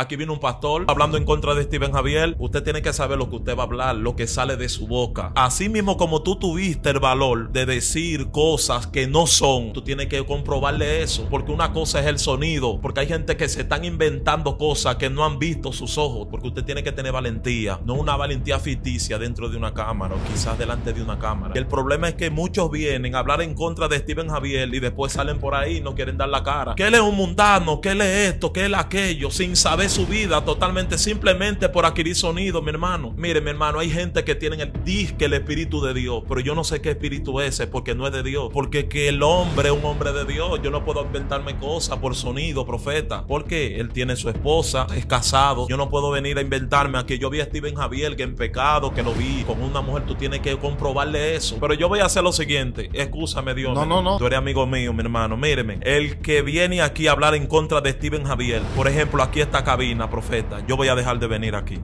Aquí viene un pastor hablando en contra de Steven Javier. Usted tiene que saber lo que usted va a hablar, lo que sale de su boca. Así mismo como tú tuviste el valor de decir cosas que no son, tú tienes que comprobarle eso. Porque una cosa es el sonido. Porque hay gente que se están inventando cosas que no han visto sus ojos. Porque usted tiene que tener valentía. No una valentía ficticia dentro de una cámara o quizás delante de una cámara. el problema es que muchos vienen a hablar en contra de Steven Javier y después salen por ahí y no quieren dar la cara. ¿Qué él es un mundano, ¿Qué él es esto, ¿Qué él es aquello, sin saber su vida totalmente simplemente por adquirir sonido, mi hermano. Mire, mi hermano, hay gente que tiene el disque, el espíritu de Dios, pero yo no sé qué espíritu ese porque no es de Dios. Porque que el hombre es un hombre de Dios. Yo no puedo inventarme cosas por sonido, profeta. Porque él tiene su esposa, es casado. Yo no puedo venir a inventarme a que yo vi a Steven Javier que en pecado, que lo vi con una mujer. Tú tienes que comprobarle eso. Pero yo voy a hacer lo siguiente. Escúchame, Dios. No, no, no. Tú eres amigo mío, mi hermano. Míreme. El que viene aquí a hablar en contra de Steven Javier, por ejemplo, aquí está profeta, yo voy a dejar de venir aquí.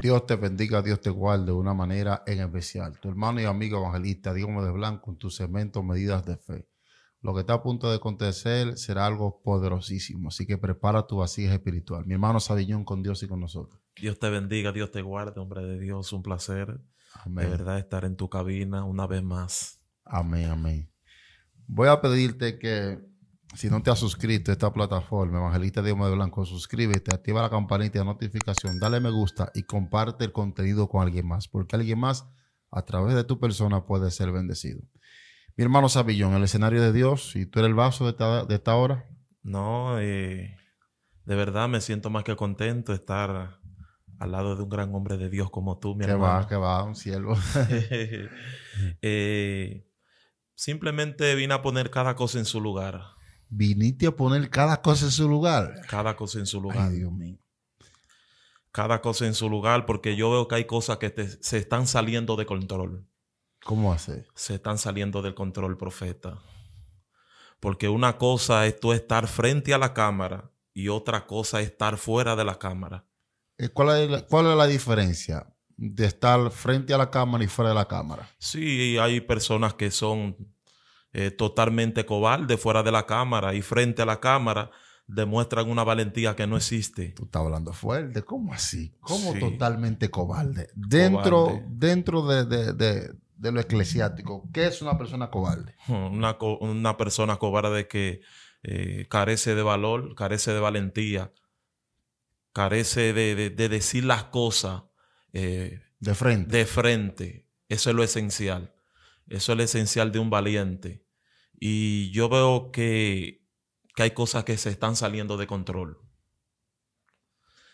Dios te bendiga, Dios te guarde de una manera en especial. Tu hermano y amigo evangelista Diego de Blanco en tu cemento, Medidas de Fe. Lo que está a punto de acontecer será algo poderosísimo, así que prepara tu vasija espiritual. Mi hermano Sabiñón con Dios y con nosotros. Dios te bendiga, Dios te guarde, hombre de Dios, un placer de verdad estar en tu cabina una vez más. Amén, amén. Voy a pedirte que si no te has suscrito a esta plataforma, Evangelista Dios de Blanco, suscríbete, activa la campanita de notificación, dale me gusta y comparte el contenido con alguien más, porque alguien más a través de tu persona puede ser bendecido. Mi hermano Sabillón, el escenario de Dios, ¿y tú eres el vaso de esta, hora? No, eh, de verdad me siento más que contento de estar al lado de un gran hombre de Dios como tú, mi que hermano. Que va, que va, un cielo. Eh, simplemente vine a poner cada cosa en su lugar. Viniste a poner cada cosa en su lugar. Cada cosa en su lugar. Dios mío. Cada cosa en su lugar, porque yo veo que hay cosas que se están saliendo de control. ¿Cómo hace? Se están saliendo del control, profeta. Porque una cosa es tú estar frente a la cámara y otra cosa es estar fuera de la cámara. Eh, ¿Cuál es, la, diferencia de estar frente a la cámara y fuera de la cámara? Sí, hay personas que son eh, totalmente cobardes fuera de la cámara y frente a la cámara demuestran una valentía que no existe. Tú estás hablando fuerte, ¿cómo así? ¿Cómo totalmente cobarde? Dentro, dentro de, lo eclesiástico, ¿qué es una persona cobarde? Una, persona cobarde que eh, carece de valor, carece de valentía, carece de, decir las cosas eh, de frente. Eso es lo esencial. Eso es lo esencial de un valiente. Y yo veo que, hay cosas que se están saliendo de control.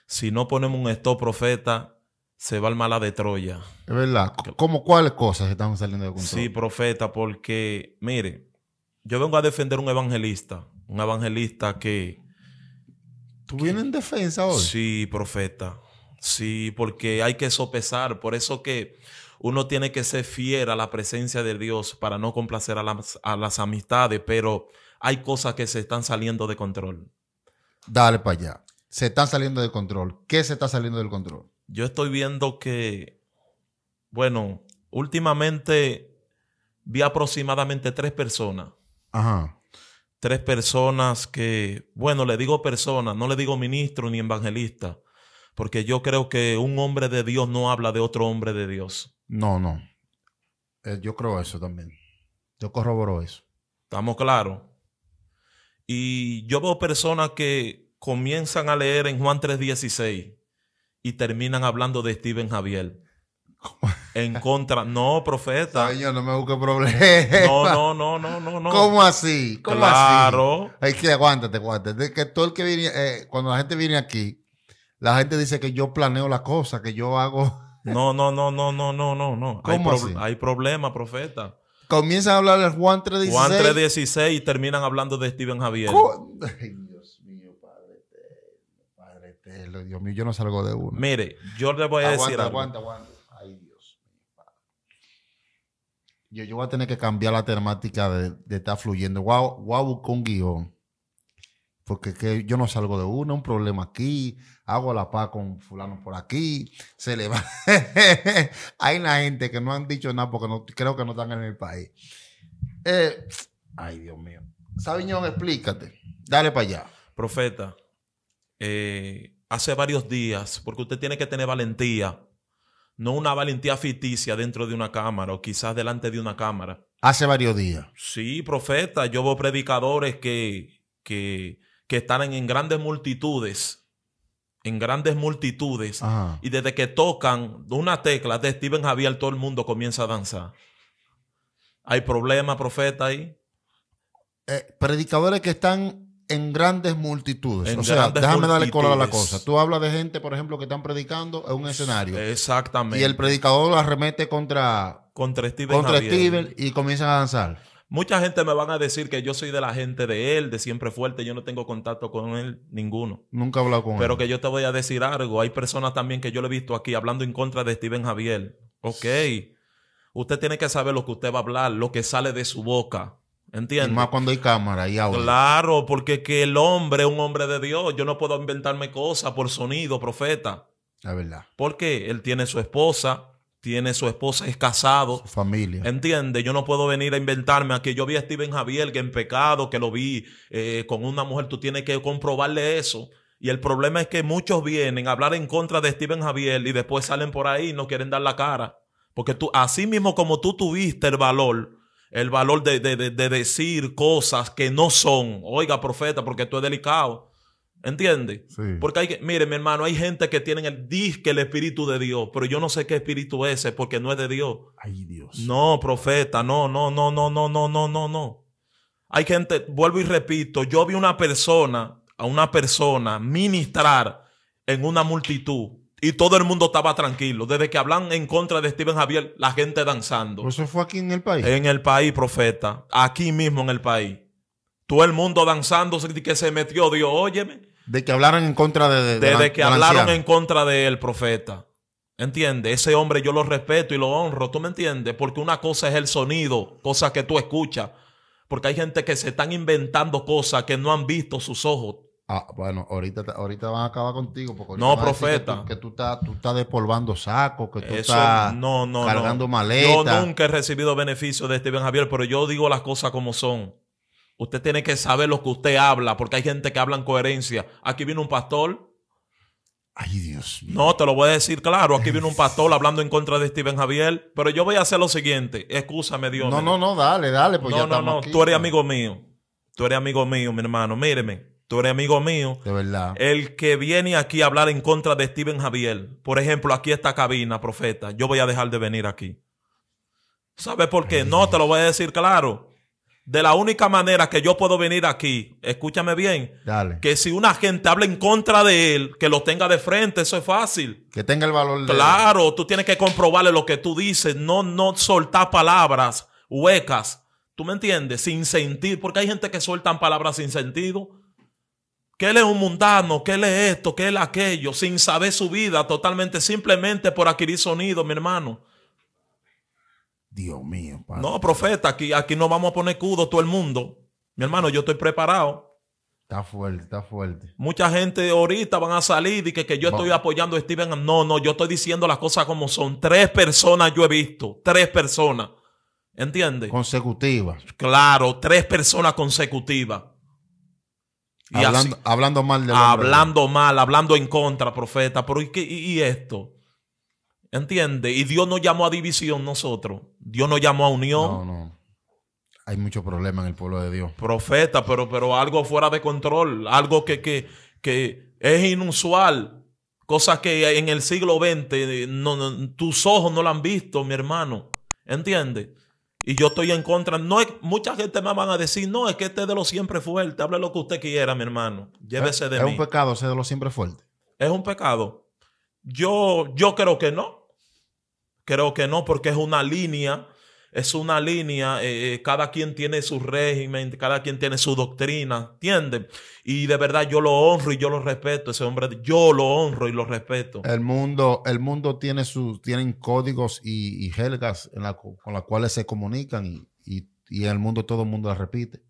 Si no ponemos un stop profeta, se va al mala de Troya. Es verdad. ¿Cómo cuáles cosas están saliendo de control? Sí, profeta, porque mire, yo vengo a defender un evangelista, un evangelista que, ¿Tú vienes en defensa hoy? Sí, profeta. Sí, porque hay que sopesar. Por eso que uno tiene que ser fiel a la presencia de Dios para no complacer a las, amistades, pero hay cosas que se están saliendo de control. Dale para allá. Se están saliendo de control. ¿Qué se está saliendo del control? Yo estoy viendo que, bueno, últimamente vi aproximadamente tres personas Ajá tres personas que, bueno, le digo personas, no le digo ministro ni evangelista, porque yo creo que un hombre de Dios no habla de otro hombre de Dios. No, no. Eh, yo creo eso también. Yo corroboro eso. Estamos claros. Y yo veo personas que comienzan a leer en Juan 3:16 y terminan hablando de Steven Javier. En contra. No, profeta. no me busque problemas. No, no, no, no, no. ¿Cómo así? claro. así? que aguántate, aguántate. que todo el que viene, eh, cuando la gente viene aquí, la gente dice que yo planeo las cosas, que yo hago. No, no, no, no, no, no, no, no. Hay, así? hay problema, profeta. Comienzan a hablar de Juan 3.16. Juan 3.16 y terminan hablando de Steven Javier. ¿Cómo? Dios mío, yo no salgo de uno. Mire, yo le voy a decir Aguanta, Aguanta, aguanta. Yo, voy a tener que cambiar la temática de, estar fluyendo. guau guau con guión. Porque yo no salgo de uno. un problema aquí, hago la paz con fulano por aquí, se le va. Hay la gente que no han dicho nada porque no, creo que no están en el país. Eh, ay, Dios mío. Sabiñón, explícate. Dale para allá. Profeta, eh, hace varios días, porque usted tiene que tener valentía no una valentía ficticia dentro de una cámara o quizás delante de una cámara. Hace varios días. Sí, profeta, yo veo predicadores que, que, están en, grandes multitudes, en grandes multitudes, y desde que tocan una tecla de Steven Javier, todo el mundo comienza a danzar. ¿Hay problema, profeta, ahí? Eh, predicadores que están en grandes multitudes. o sea, déjame darle cola a la cosa. Tú hablas de gente, por ejemplo, que están predicando en un escenario. Exactamente. Y el predicador arremete contra, contra, Steven, contra y comienzan a danzar. Mucha gente me van a decir que yo soy de la gente de él, de siempre fuerte, yo no tengo contacto con él ninguno. Nunca he hablado con él. Pero que yo te voy a decir algo, hay personas también que yo le he visto aquí hablando en contra de Steven Javier. Ok, usted tiene que saber lo que usted va a hablar, lo que sale de su boca. ¿Entiendes? más cuando hay cámara y audio. Claro, porque que el hombre es un hombre de Dios. Yo no puedo inventarme cosas por sonido, profeta. La verdad. Porque él tiene su esposa, tiene su esposa, es casado. Su familia. Entiende, Yo no puedo venir a inventarme Aquí yo vi a Steven Javier que en pecado, que lo vi eh, con una mujer. Tú tienes que comprobarle eso. Y el problema es que muchos vienen a hablar en contra de Steven Javier y después salen por ahí y no quieren dar la cara. Porque tú, así mismo como tú tuviste el valor el valor de, decir cosas que no son. Oiga, profeta, porque tú es delicado. ¿Entiendes? Porque hay que, mire, mi hermano, hay gente que tienen el disque el espíritu de Dios, pero yo no sé qué espíritu es ese porque no es de Dios. Ay, Dios. No, profeta, no, no, no, no, no, no, no, no, no. Hay gente, vuelvo y repito, yo vi una persona, a una persona ministrar en una multitud y todo el mundo estaba tranquilo. Desde que hablan en contra de Steven Javier, la gente danzando. ¿Eso fue aquí en el país? En el país, profeta. Aquí mismo en el país. Todo el mundo danzando, que se metió, Dios, óyeme. De que hablaron en contra de... Desde que hablaron en contra del profeta. Entiende, Ese hombre yo lo respeto y lo honro, ¿tú me entiendes? Porque una cosa es el sonido, cosa que tú escuchas. Porque hay gente que se están inventando cosas que no han visto sus ojos. Ah, bueno, ahorita, ahorita van a acabar contigo. Porque no, profeta. Que tú, estás, tú despolvando sacos, que tú estás no, no, cargando no. Yo nunca he recibido beneficio de Steven Javier, pero yo digo las cosas como son. Usted tiene que saber lo que usted habla, porque hay gente que habla en coherencia. Aquí viene un pastor. Ay, Dios mío. No, te lo voy a decir claro. Aquí viene un pastor hablando en contra de Steven Javier. Pero yo voy a hacer lo siguiente. Excúsame, Dios. No, no, no, dale, dale. Pues no, no, no. tú eres pues. amigo mío. Tú eres amigo mío, mi hermano. Míreme tú eres amigo mío. De verdad. El que viene aquí a hablar en contra de Steven Javier, por ejemplo, aquí esta cabina, profeta, yo voy a dejar de venir aquí. ¿Sabes por qué? No, te lo voy a decir claro. De la única manera que yo puedo venir aquí, escúchame bien, Dale. que si una gente habla en contra de él, que lo tenga de frente, eso es fácil. Que tenga el valor de Claro, tú tienes que comprobarle lo que tú dices, no, no soltar palabras huecas. ¿Tú me entiendes? Sin sentido, porque hay gente que sueltan palabras sin sentido que él es un mundano, que él es esto, que él es aquello, sin saber su vida totalmente, simplemente por adquirir sonido, mi hermano. Dios mío, No, profeta, aquí, aquí no vamos a poner cudo todo el mundo. Mi hermano, yo estoy preparado. Está fuerte, está fuerte. Mucha gente ahorita van a salir y que, yo estoy apoyando a Steven. No, no, yo estoy diciendo las cosas como son. Tres personas yo he visto, tres personas. ¿Entiendes? Consecutivas. Claro, tres personas consecutivas hablando, hablando, mal Hablando mal, hablando en contra, profeta. Pero ¿y, esto? ¿Entiende? Y Dios no llamó a división nosotros. Dios no llamó a unión. No, no. Hay mucho problema en el pueblo de Dios. Profeta, pero, pero algo fuera de control. Algo que, que, es inusual. Cosas que en el siglo XX eh, tus ojos no lo han visto, mi hermano. ¿Entiendes? Y yo estoy en contra. No mucha gente me van a decir, no, es que este es de lo siempre fuerte. Hable lo que usted quiera, mi hermano. Llévese de mí. Es un pecado ser de lo siempre fuerte. Es un pecado. Yo, yo creo que no. Creo que no, porque es una línea es una línea, eh, eh, cada quien tiene su régimen, cada quien tiene su doctrina, ¿entiendes? Y de verdad yo lo honro y yo lo respeto, ese hombre, yo lo honro y lo respeto. El mundo, el mundo tiene sus, tienen códigos y, jergas con las cuales se comunican y, el mundo todo el mundo las repite.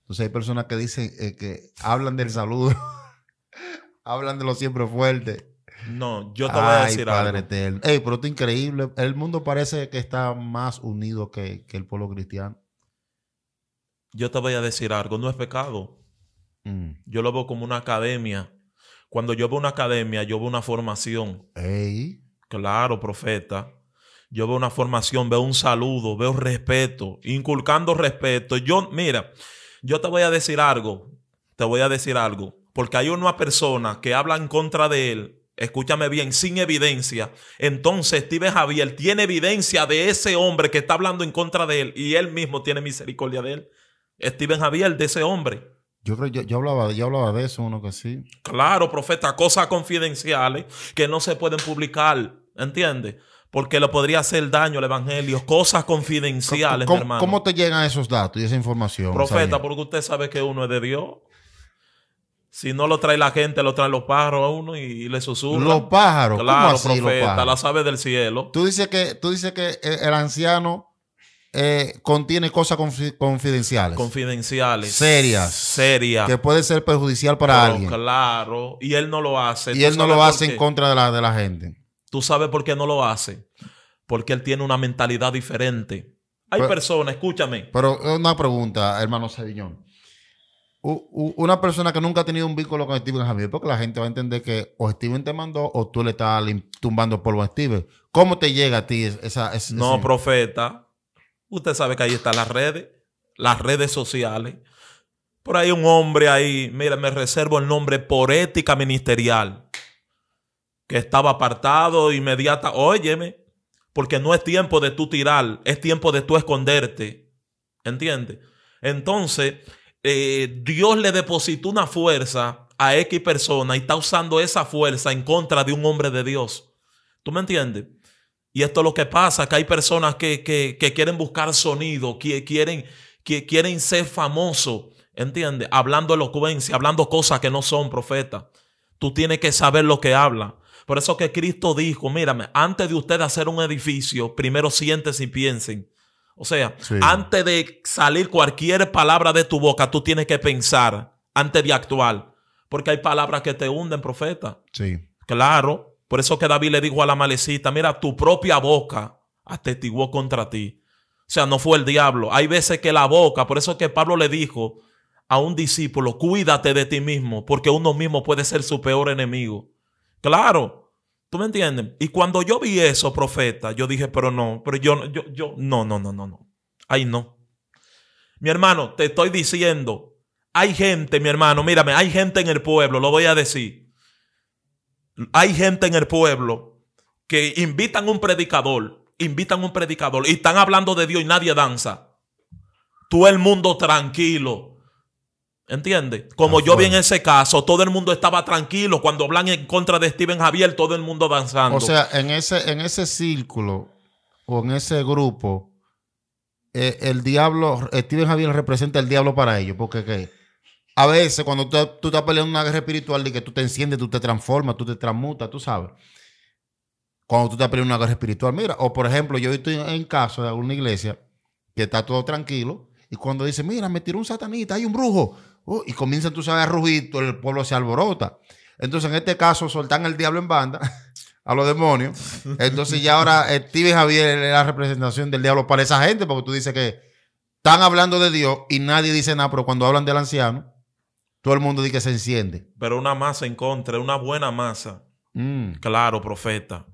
Entonces hay personas que dicen, eh, que hablan del saludo, hablan de lo siempre fuerte no, yo te voy a decir Padre Eterno. Ey, pero esto increíble. El mundo parece que está más unido que, el pueblo cristiano. Yo te voy a decir algo. No es pecado. Mm. Yo lo veo como una academia. Cuando yo veo una academia, yo veo una formación. Ey. Claro, profeta. Yo veo una formación, veo un saludo, veo respeto, inculcando respeto. Yo, mira, yo te voy a decir algo. Te voy a decir algo. Porque hay una persona que habla en contra de él escúchame bien, sin evidencia. Entonces Steven Javier tiene evidencia de ese hombre que está hablando en contra de él y él mismo tiene misericordia de él. Steven Javier, de ese hombre. Yo creo, yo hablaba, hablaba de eso, uno que sí. Claro, profeta, cosas confidenciales que no se pueden publicar, ¿entiendes? Porque le podría hacer daño al evangelio, cosas confidenciales, ¿Cómo, hermano. ¿Cómo te llegan esos datos y esa información? Profeta, porque usted sabe que uno es de Dios. Si no lo trae la gente, lo traen los pájaros a uno y, le susurran. Los pájaros. Claro, profeta, del cielo. Tú dices que, tú dices que el anciano eh, contiene cosas confidenciales. Confidenciales. Serias. Serias. Que puede ser perjudicial para alguien. Claro. Y él no lo hace. Y él no lo hace en contra de la, gente. Tú sabes por qué no lo hace. Porque él tiene una mentalidad diferente. Hay personas, escúchame. Pero eh, una pregunta, hermano Sevillón una persona que nunca ha tenido un vínculo con Steven Javier, porque la gente va a entender que o Steven te mandó o tú le estás tumbando polvo a Steven. ¿Cómo te llega a ti esa... no, profeta. Usted sabe que ahí están las redes, las redes sociales. Por ahí un hombre ahí, mira, me reservo el nombre por ética ministerial, que estaba apartado inmediata. Óyeme, porque no es tiempo de tú tirar, es tiempo de tú esconderte. ¿Entiendes? Entonces, eh, Dios le depositó una fuerza a X persona y está usando esa fuerza en contra de un hombre de Dios. ¿Tú me entiendes? Y esto es lo que pasa, que hay personas que, quieren buscar sonido, que quieren, que quieren ser famosos, ¿entiendes? Hablando elocuencia, hablando cosas que no son profetas. Tú tienes que saber lo que habla. Por eso que Cristo dijo, mírame, antes de usted hacer un edificio, primero siéntese y piensen. O sea, antes de salir cualquier palabra de tu boca, tú tienes que pensar antes de actuar. Porque hay palabras que te hunden, profeta. Sí. Claro. Por eso que David le dijo a la malecita, mira, tu propia boca atestiguó contra ti. O sea, no fue el diablo. Hay veces que la boca, por eso que Pablo le dijo a un discípulo, cuídate de ti mismo, porque uno mismo puede ser su peor enemigo. Claro. ¿Tú me entiendes? Y cuando yo vi eso, profeta, yo dije, pero no, pero yo, yo, yo, no, no, no, no, no. Ay, no. Mi hermano, te estoy diciendo, hay gente, mi hermano, mírame, hay gente en el pueblo, lo voy a decir. Hay gente en el pueblo que invitan un predicador, invitan un predicador y están hablando de Dios y nadie danza. Tú el mundo tranquilo, ¿Entiendes? Como yo vi en ese caso, todo el mundo estaba tranquilo. Cuando hablan en contra de Steven Javier, todo el mundo danzando. O sea, en ese, en ese círculo o en ese grupo, eh, el diablo, Steven Javier representa el diablo para ellos. Porque ¿qué? a veces cuando tú, tú, estás peleando una guerra espiritual y que tú te enciendes, tú te transformas, tú te transmutas, tú sabes. Cuando tú estás peleando una guerra espiritual, mira, o por ejemplo, yo estoy en caso de alguna iglesia que está todo tranquilo y cuando dice, mira, me tiró un satanita, hay un brujo Oh, y comienza, tú sabes, a rugir, todo el pueblo se alborota. Entonces, en este caso, soltan el diablo en banda, a los demonios. Entonces, ya ahora eh, Steve Javier es la representación del diablo para esa gente, porque tú dices que están hablando de Dios y nadie dice nada, pero cuando hablan del anciano, todo el mundo dice que se enciende. Pero una masa en contra, una buena masa. Mm. Claro, profeta.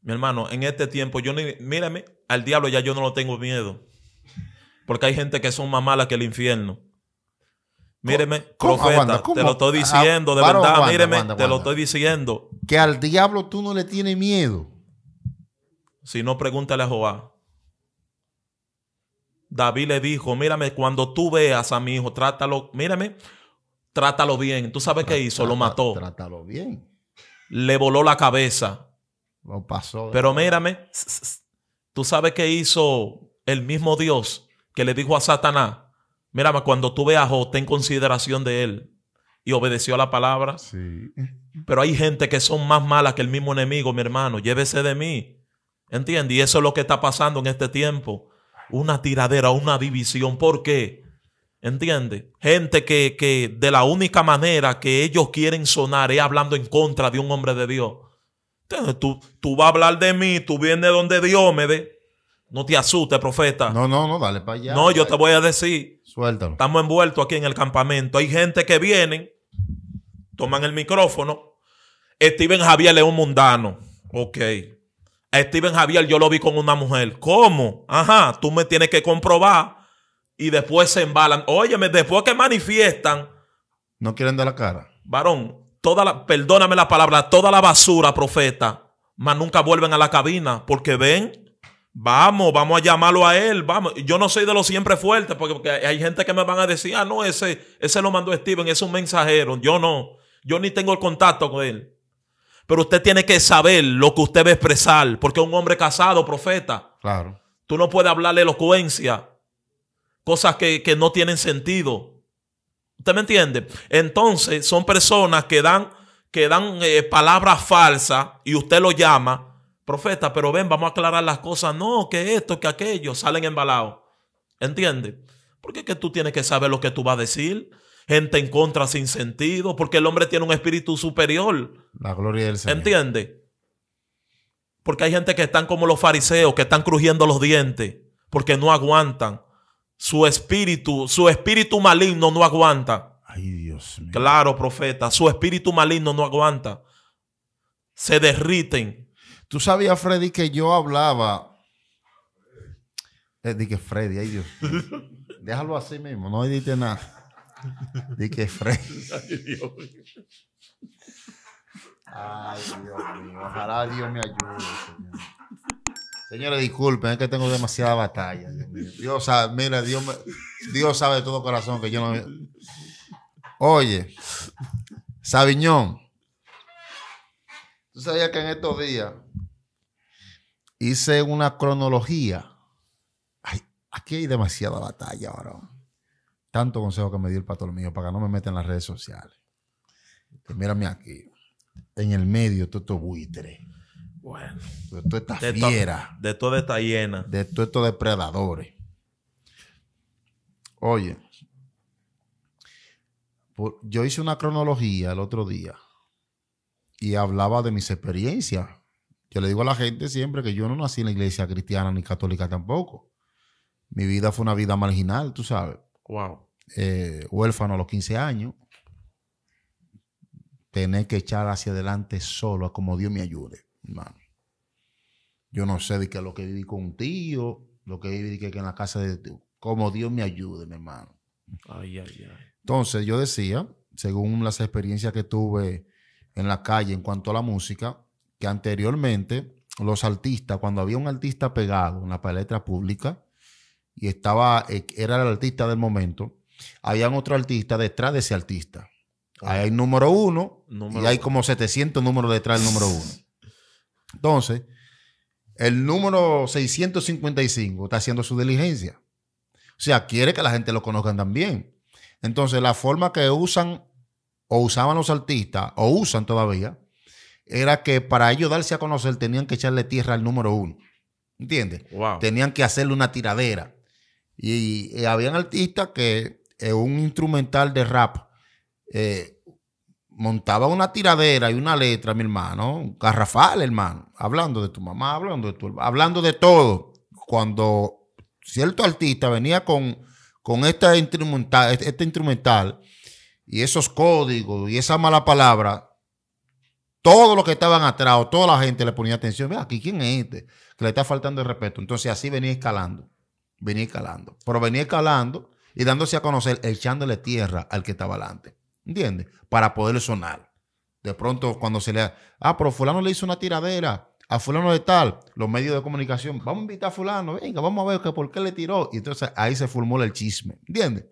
Mi hermano, en este tiempo, yo mírame, al diablo ya yo no lo tengo miedo. Porque hay gente que son más malas que el infierno. Míreme, profeta, te lo estoy diciendo, de verdad, míreme, te lo estoy diciendo. Que al diablo tú no le tienes miedo. Si no, pregúntale a Jehová. David le dijo, mírame, cuando tú veas a mi hijo, trátalo, mírame, trátalo bien. ¿Tú sabes qué hizo? Lo mató. Trátalo bien. Le voló la cabeza. Lo pasó. Pero mírame, ¿tú sabes qué hizo el mismo Dios que le dijo a Satanás? Mira, cuando tú veas a Job, ten consideración de él. Y obedeció a la palabra. Sí. Pero hay gente que son más malas que el mismo enemigo, mi hermano. Llévese de mí. ¿Entiendes? Y eso es lo que está pasando en este tiempo. Una tiradera, una división. ¿Por qué? ¿Entiendes? Gente que, de la única manera que ellos quieren sonar es hablando en contra de un hombre de Dios. tú, tú vas a hablar de mí, tú vienes donde Dios me ve, No te asustes, profeta. No, no, no, dale para allá. No, yo te voy a decir. Suéltalo. Estamos envueltos aquí en el campamento. Hay gente que viene, toman el micrófono. Steven Javier es un mundano. Ok. A Steven Javier yo lo vi con una mujer. ¿Cómo? Ajá, tú me tienes que comprobar. Y después se embalan. Óyeme, después que manifiestan. No quieren dar la cara. Varón, toda perdóname la palabra, toda la basura, profeta. Mas nunca vuelven a la cabina porque ven Vamos, vamos a llamarlo a él, vamos. Yo no soy de los siempre fuertes, porque, hay gente que me van a decir, ah, no, ese, ese lo mandó Steven, es un mensajero. Yo no, yo ni tengo el contacto con él. Pero usted tiene que saber lo que usted va a expresar, porque es un hombre casado, profeta. Claro. Tú no puedes hablarle elocuencia, cosas que, no tienen sentido. ¿Usted me entiende? Entonces, son personas que dan, que dan eh, palabras falsas y usted lo llama profeta, pero ven, vamos a aclarar las cosas. No, que esto, que aquello, salen embalados. ¿Entiendes? Porque que tú tienes que saber lo que tú vas a decir. Gente en contra sin sentido, porque el hombre tiene un espíritu superior. La gloria del Señor. ¿Entiendes? Porque hay gente que están como los fariseos, que están crujiendo los dientes, porque no aguantan. Su espíritu, su espíritu maligno no aguanta. Ay, Dios mío. Claro, profeta, su espíritu maligno no aguanta. Se derriten. Tú sabías, Freddy, que yo hablaba. Eh, que Freddy, ay Dios. Déjalo así mismo, no edite nada. Dije Freddy. Ay Dios. ay, Dios mío. Ojalá Dios me ayude, señor. Señores, disculpen, es que tengo demasiada batalla. Dios, sabe, mira, Dios, Dios sabe de todo corazón que yo no. Oye, Sabiñón, tú sabías que en estos días hice una cronología. Ay, aquí hay demasiada batalla ahora. Tanto consejo que me dio el patrón mío para que no me metan en las redes sociales. mírame aquí. En el medio, todo esto buitre. Bueno. De todo esta de de todo esta hiena. De todos estos depredadores. Oye. yo hice una cronología el otro día y hablaba de mis experiencias yo le digo a la gente siempre que yo no nací en la iglesia cristiana ni católica tampoco. Mi vida fue una vida marginal, tú sabes. Wow. Eh, huérfano a los 15 años. Tener que echar hacia adelante solo, como Dios me ayude, hermano. Yo no sé de qué lo que viví con un tío, lo que viví que en la casa de tío, como Dios me ayude, mi hermano. Ay, ay, ay. Entonces, yo decía, según las experiencias que tuve en la calle en cuanto a la música, que anteriormente los artistas, cuando había un artista pegado en la palestra pública y estaba, eh, era el artista del momento, había otro artista detrás de ese artista. Ahí hay número uno y hay como 700 números detrás del número uno. Entonces, el número 655 está haciendo su diligencia. O sea, quiere que la gente lo conozca también. Entonces, la forma que usan o usaban los artistas o usan todavía era que para ellos darse a conocer tenían que echarle tierra al número uno. ¿Entiendes? Tenían que hacerle una tiradera. Y, había un artista que eh, un instrumental de rap eh, montaba una tiradera y una letra, mi hermano, un garrafal, hermano, hablando de tu mamá, hablando de tu hablando de todo. Cuando cierto artista venía con, con este instrumental y esos códigos y esa mala palabra, todos los que estaban atrás toda la gente le ponía atención. Mira, aquí quién es este que le está faltando el respeto. Entonces así venía escalando, venía escalando. Pero venía escalando y dándose a conocer, echándole tierra al que estaba delante. ¿Entiendes? Para poder sonar. De pronto cuando se le... Ah, pero fulano le hizo una tiradera a fulano de tal, los medios de comunicación, vamos a invitar a fulano, venga, vamos a ver por qué le tiró. Y entonces ahí se formó el chisme, ¿entiendes?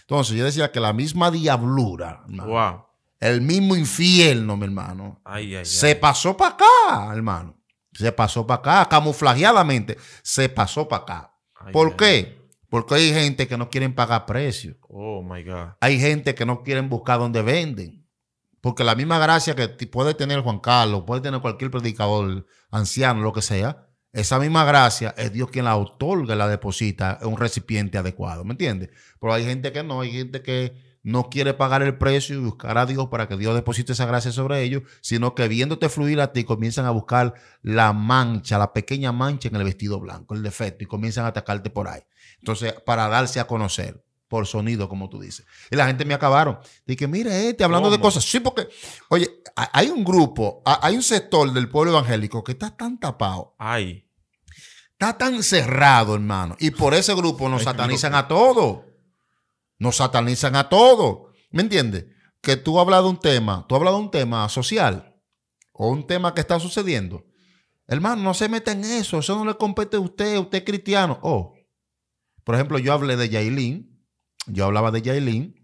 Entonces yo decía que la misma diablura, wow. El mismo infierno, mi hermano. se pasó para acá, hermano. Se pasó para acá, camuflajeadamente. Se pasó para acá. ¿Por qué? Porque hay gente que no quieren pagar precio. Oh, my God. Hay gente que no quieren buscar donde venden. Porque la misma gracia que puede tener Juan Carlos, puede tener cualquier predicador, anciano, lo que sea, esa misma gracia es Dios quien la otorga la deposita en un recipiente adecuado, ¿me entiendes? Pero hay gente que no, hay gente que no quiere pagar el precio y buscar a Dios para que Dios deposite esa gracia sobre ellos, sino que viéndote fluir a ti comienzan a buscar la mancha, la pequeña mancha en el vestido blanco, el defecto, y comienzan a atacarte por ahí. Entonces, para darse a conocer por sonido, como tú dices. Y la gente me acabaron. Dije, mire, este, hablando de cosas. Sí, porque, oye, hay un grupo, hay un sector del pueblo evangélico que está tan tapado. Ay. Está tan cerrado, hermano. Y por ese grupo nos satanizan a todos. Nos satanizan a todos. ¿Me entiendes? Que tú hablas de un tema, tú hablas de un tema social o un tema que está sucediendo. Hermano, no se meta en eso, eso no le compete a usted, usted es cristiano. Oh, por ejemplo, yo hablé de Yailin, yo hablaba de Yailin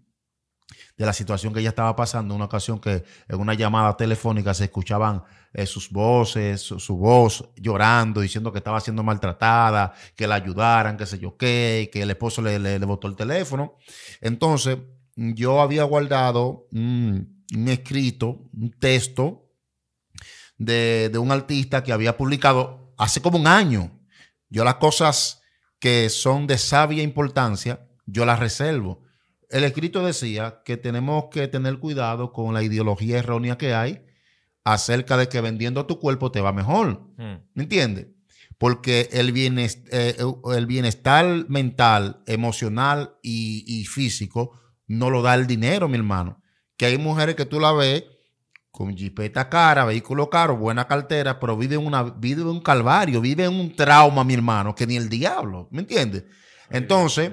de la situación que ella estaba pasando, una ocasión que en una llamada telefónica se escuchaban eh, sus voces, su, voz llorando, diciendo que estaba siendo maltratada, que la ayudaran, que se yo qué, que el esposo le, le, botó el teléfono. Entonces, yo había guardado un, escrito, un texto de, de un artista que había publicado hace como un año. Yo las cosas que son de sabia importancia, yo las reservo. El escrito decía que tenemos que tener cuidado con la ideología errónea que hay acerca de que vendiendo tu cuerpo te va mejor. ¿Me hmm. entiendes? Porque eh, el bienestar, mental, emocional y, físico no lo da el dinero, mi hermano. Que hay mujeres que tú la ves con jipeta cara, vehículo caro, buena cartera, pero vive, una, vive un calvario, vive un trauma, mi hermano, que ni el diablo, ¿me entiendes? Entonces,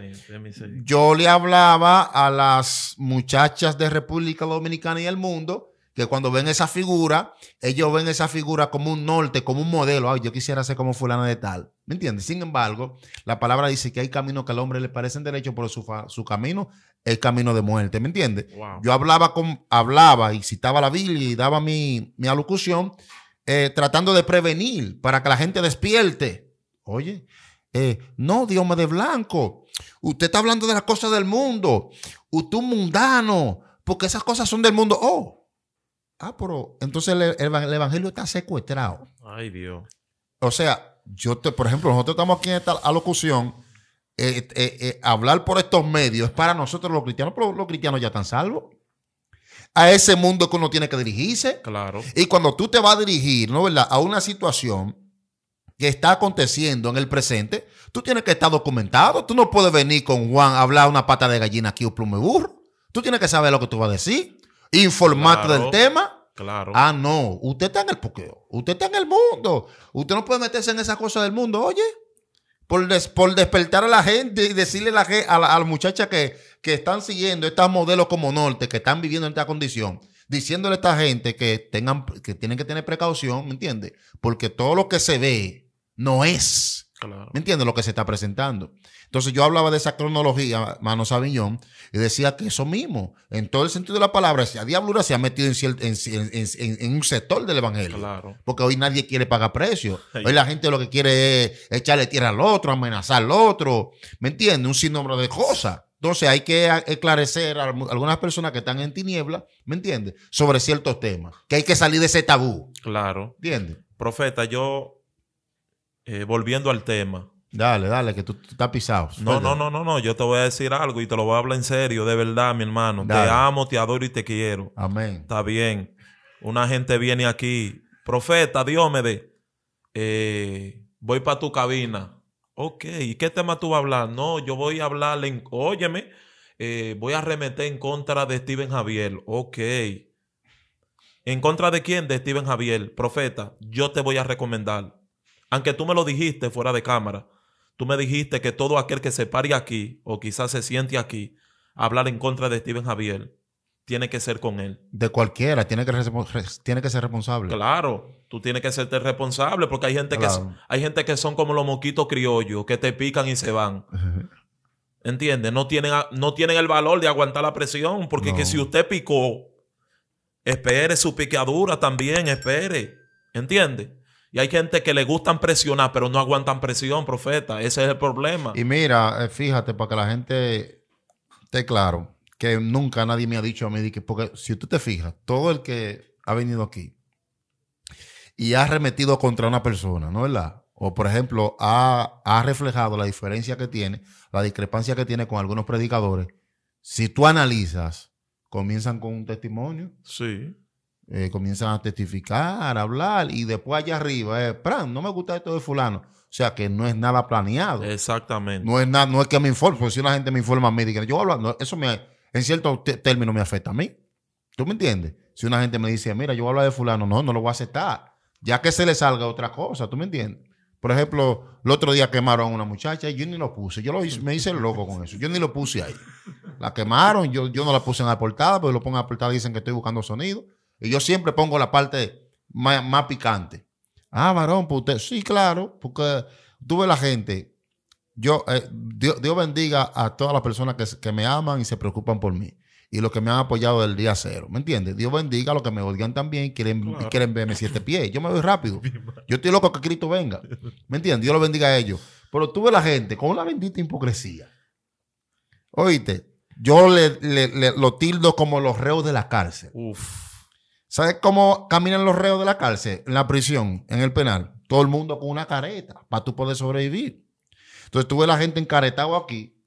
yo le hablaba a las muchachas de República Dominicana y el mundo que cuando ven esa figura, ellos ven esa figura como un norte, como un modelo. yo quisiera ser como fulana de tal. ¿Me entiendes? Sin embargo, la palabra dice que hay caminos que al hombre le parecen derechos, pero su, su camino es camino de muerte. ¿Me entiendes? Yo hablaba, con, hablaba y citaba la Biblia y daba mi, alocución eh, tratando de prevenir para que la gente despierte. Oye, eh, no, Dios me de blanco. Usted está hablando de las cosas del mundo. Usted un mundano, porque esas cosas son del mundo. Oh, ah, pero entonces el, evangelio está secuestrado. Ay, Dios. O sea, yo te, por ejemplo, nosotros estamos aquí en esta alocución. Eh, eh, hablar por estos medios es para nosotros los cristianos, pero los cristianos ya están salvos a ese mundo que uno tiene que dirigirse. Claro. Y cuando tú te vas a dirigir, ¿no verdad? A una situación que está aconteciendo en el presente, tú tienes que estar documentado. Tú no puedes venir con Juan a hablar una pata de gallina aquí o plume burro. Tú tienes que saber lo que tú vas a decir, informarte del tema. Claro. Ah, no, usted está en el poqueo, usted está en el mundo. Usted no puede meterse en esas cosas del mundo, oye. Por, despertar a la gente y decirle a la, a a muchacha que, están siguiendo estos modelos como Norte, que están viviendo en esta condición, diciéndole a esta gente que, tengan, que tienen que tener precaución, ¿me entiendes? Porque todo lo que se ve no es. Claro. ¿Me entiendes lo que se está presentando? Entonces yo hablaba de esa cronología, Mano Sabiñón, y decía que eso mismo, en todo el sentido de la palabra, la diablura se ha metido en, en, un sector del evangelio. Claro. Porque hoy nadie quiere pagar precio. Hoy la gente lo que quiere es echarle tierra al otro, amenazar al otro. ¿Me entiendes? Un sinnúmero de cosas. Entonces hay que esclarecer a algunas personas que están en tinieblas, ¿me entiendes? Sobre ciertos temas, que hay que salir de ese tabú. Claro. ¿Entiendes? Profeta, yo eh, volviendo al tema. Dale, dale, que tú, estás pisado. No, no, no, no, no. Yo te voy a decir algo y te lo voy a hablar en serio, de verdad, mi hermano. Te amo, te adoro y te quiero. Amén. Está bien. Una gente viene aquí, profeta, me eh, voy para tu cabina. Ok, ¿y qué tema tú vas a hablar? No, yo voy a hablar, en, óyeme, eh, voy a remeter en contra de Steven Javier. Ok. ¿En contra de quién? De Steven Javier. Profeta, yo te voy a recomendar aunque tú me lo dijiste fuera de cámara, tú me dijiste que todo aquel que se pare aquí o quizás se siente aquí a hablar en contra de Steven Javier tiene que ser con él. De cualquiera, tiene que, tiene que ser responsable. Claro, tú tienes que ser responsable porque hay gente, que, hay gente que son como los moquitos criollos, que te pican y se van. ¿Entiendes? No tienen, no tienen el valor de aguantar la presión porque si usted picó, espere su picadura también, espere. ¿Entiendes? Y hay gente que le gustan presionar, pero no aguantan presión, profeta. Ese es el problema. Y mira, eh, fíjate, para que la gente esté claro, que nunca nadie me ha dicho a mí, porque si tú te fijas, todo el que ha venido aquí y ha remetido contra una persona, ¿no es verdad? O, por ejemplo, ha, ha, reflejado la diferencia que tiene, la discrepancia que tiene con algunos predicadores. Si tú analizas, comienzan con un testimonio. Sí. Eh, comienzan a testificar, a hablar, y después allá arriba, Pran, eh, no me gusta esto de fulano. O sea que no es nada planeado. Exactamente. No es nada, no es que me informe, porque si la gente me informa a mí, yo hablando, eso me, en cierto término me afecta a mí. ¿Tú me entiendes? Si una gente me dice, mira, yo voy a hablar de fulano, no, no lo voy a aceptar. Ya que se le salga otra cosa, ¿tú me entiendes? Por ejemplo, el otro día quemaron a una muchacha y yo ni lo puse. Yo lo me hice loco con eso. Yo ni lo puse ahí. La quemaron, yo, yo no la puse en la portada, pero lo pongo en la portada dicen que estoy buscando sonido. Y yo siempre pongo la parte más, picante. Ah, varón, pues usted. Sí, claro, porque tuve la gente. Yo, eh, Dios, bendiga a todas las personas que, me aman y se preocupan por mí. Y los que me han apoyado del día cero. ¿Me entiendes? Dios bendiga a los que me odian también y quieren, quieren verme siete pies. Yo me voy rápido. Yo estoy loco que Cristo venga. ¿Me entiendes? Dios lo bendiga a ellos. Pero tuve la gente con una bendita hipocresía. Oíste, yo le, lo tildo como los reos de la cárcel. Uf. ¿Sabes cómo caminan los reos de la cárcel? En la prisión, en el penal. Todo el mundo con una careta para tú poder sobrevivir. Entonces tú ves la gente encaretado aquí,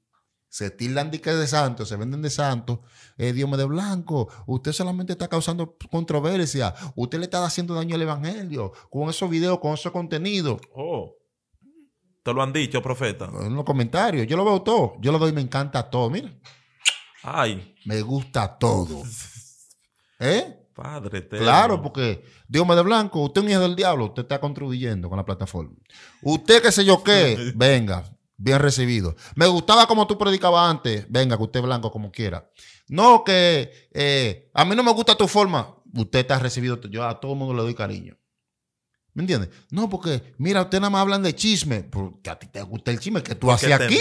se tildan de, de santo, se venden de santo, eh, Dios me de blanco, usted solamente está causando controversia, usted le está haciendo daño al evangelio con esos videos, con esos contenidos. Oh. Te lo han dicho, profeta. En los comentarios. Yo lo veo todo. Yo lo doy y me encanta todo. Mira. Ay. Me gusta todo. ¿Eh? Padre Claro, porque Dios me de blanco, usted es un hijo del diablo, usted está contribuyendo con la plataforma. Usted qué sé yo qué, venga, bien recibido. Me gustaba como tú predicabas antes, venga, que usted blanco como quiera. No, que eh, a mí no me gusta tu forma, usted está recibido, yo a todo el mundo le doy cariño. ¿Me entiendes? No, porque mira, usted nada más hablan de chisme, porque pues, a ti te gusta el chisme, que tú haces aquí?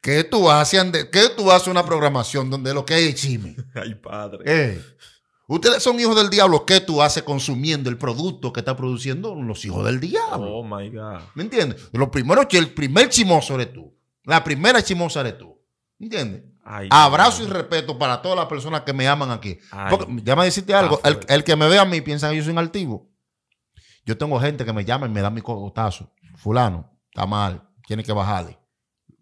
que tú haces, que tú haces una programación donde lo que hay es chisme? Ay, padre. Eh, Ustedes son hijos del diablo. ¿Qué tú haces consumiendo el producto que está produciendo los hijos del diablo? Oh my God. ¿Me entiendes? Lo primero que el primer chimoso eres tú. La primera chimosa eres tú. ¿Me entiendes? Abrazo y respeto para todas las personas que me aman aquí. ya me decirte algo. El, que me ve a mí piensa que yo soy un altivo. Yo tengo gente que me llama y me da mi cogotazo. Fulano, está mal. Tiene que bajarle.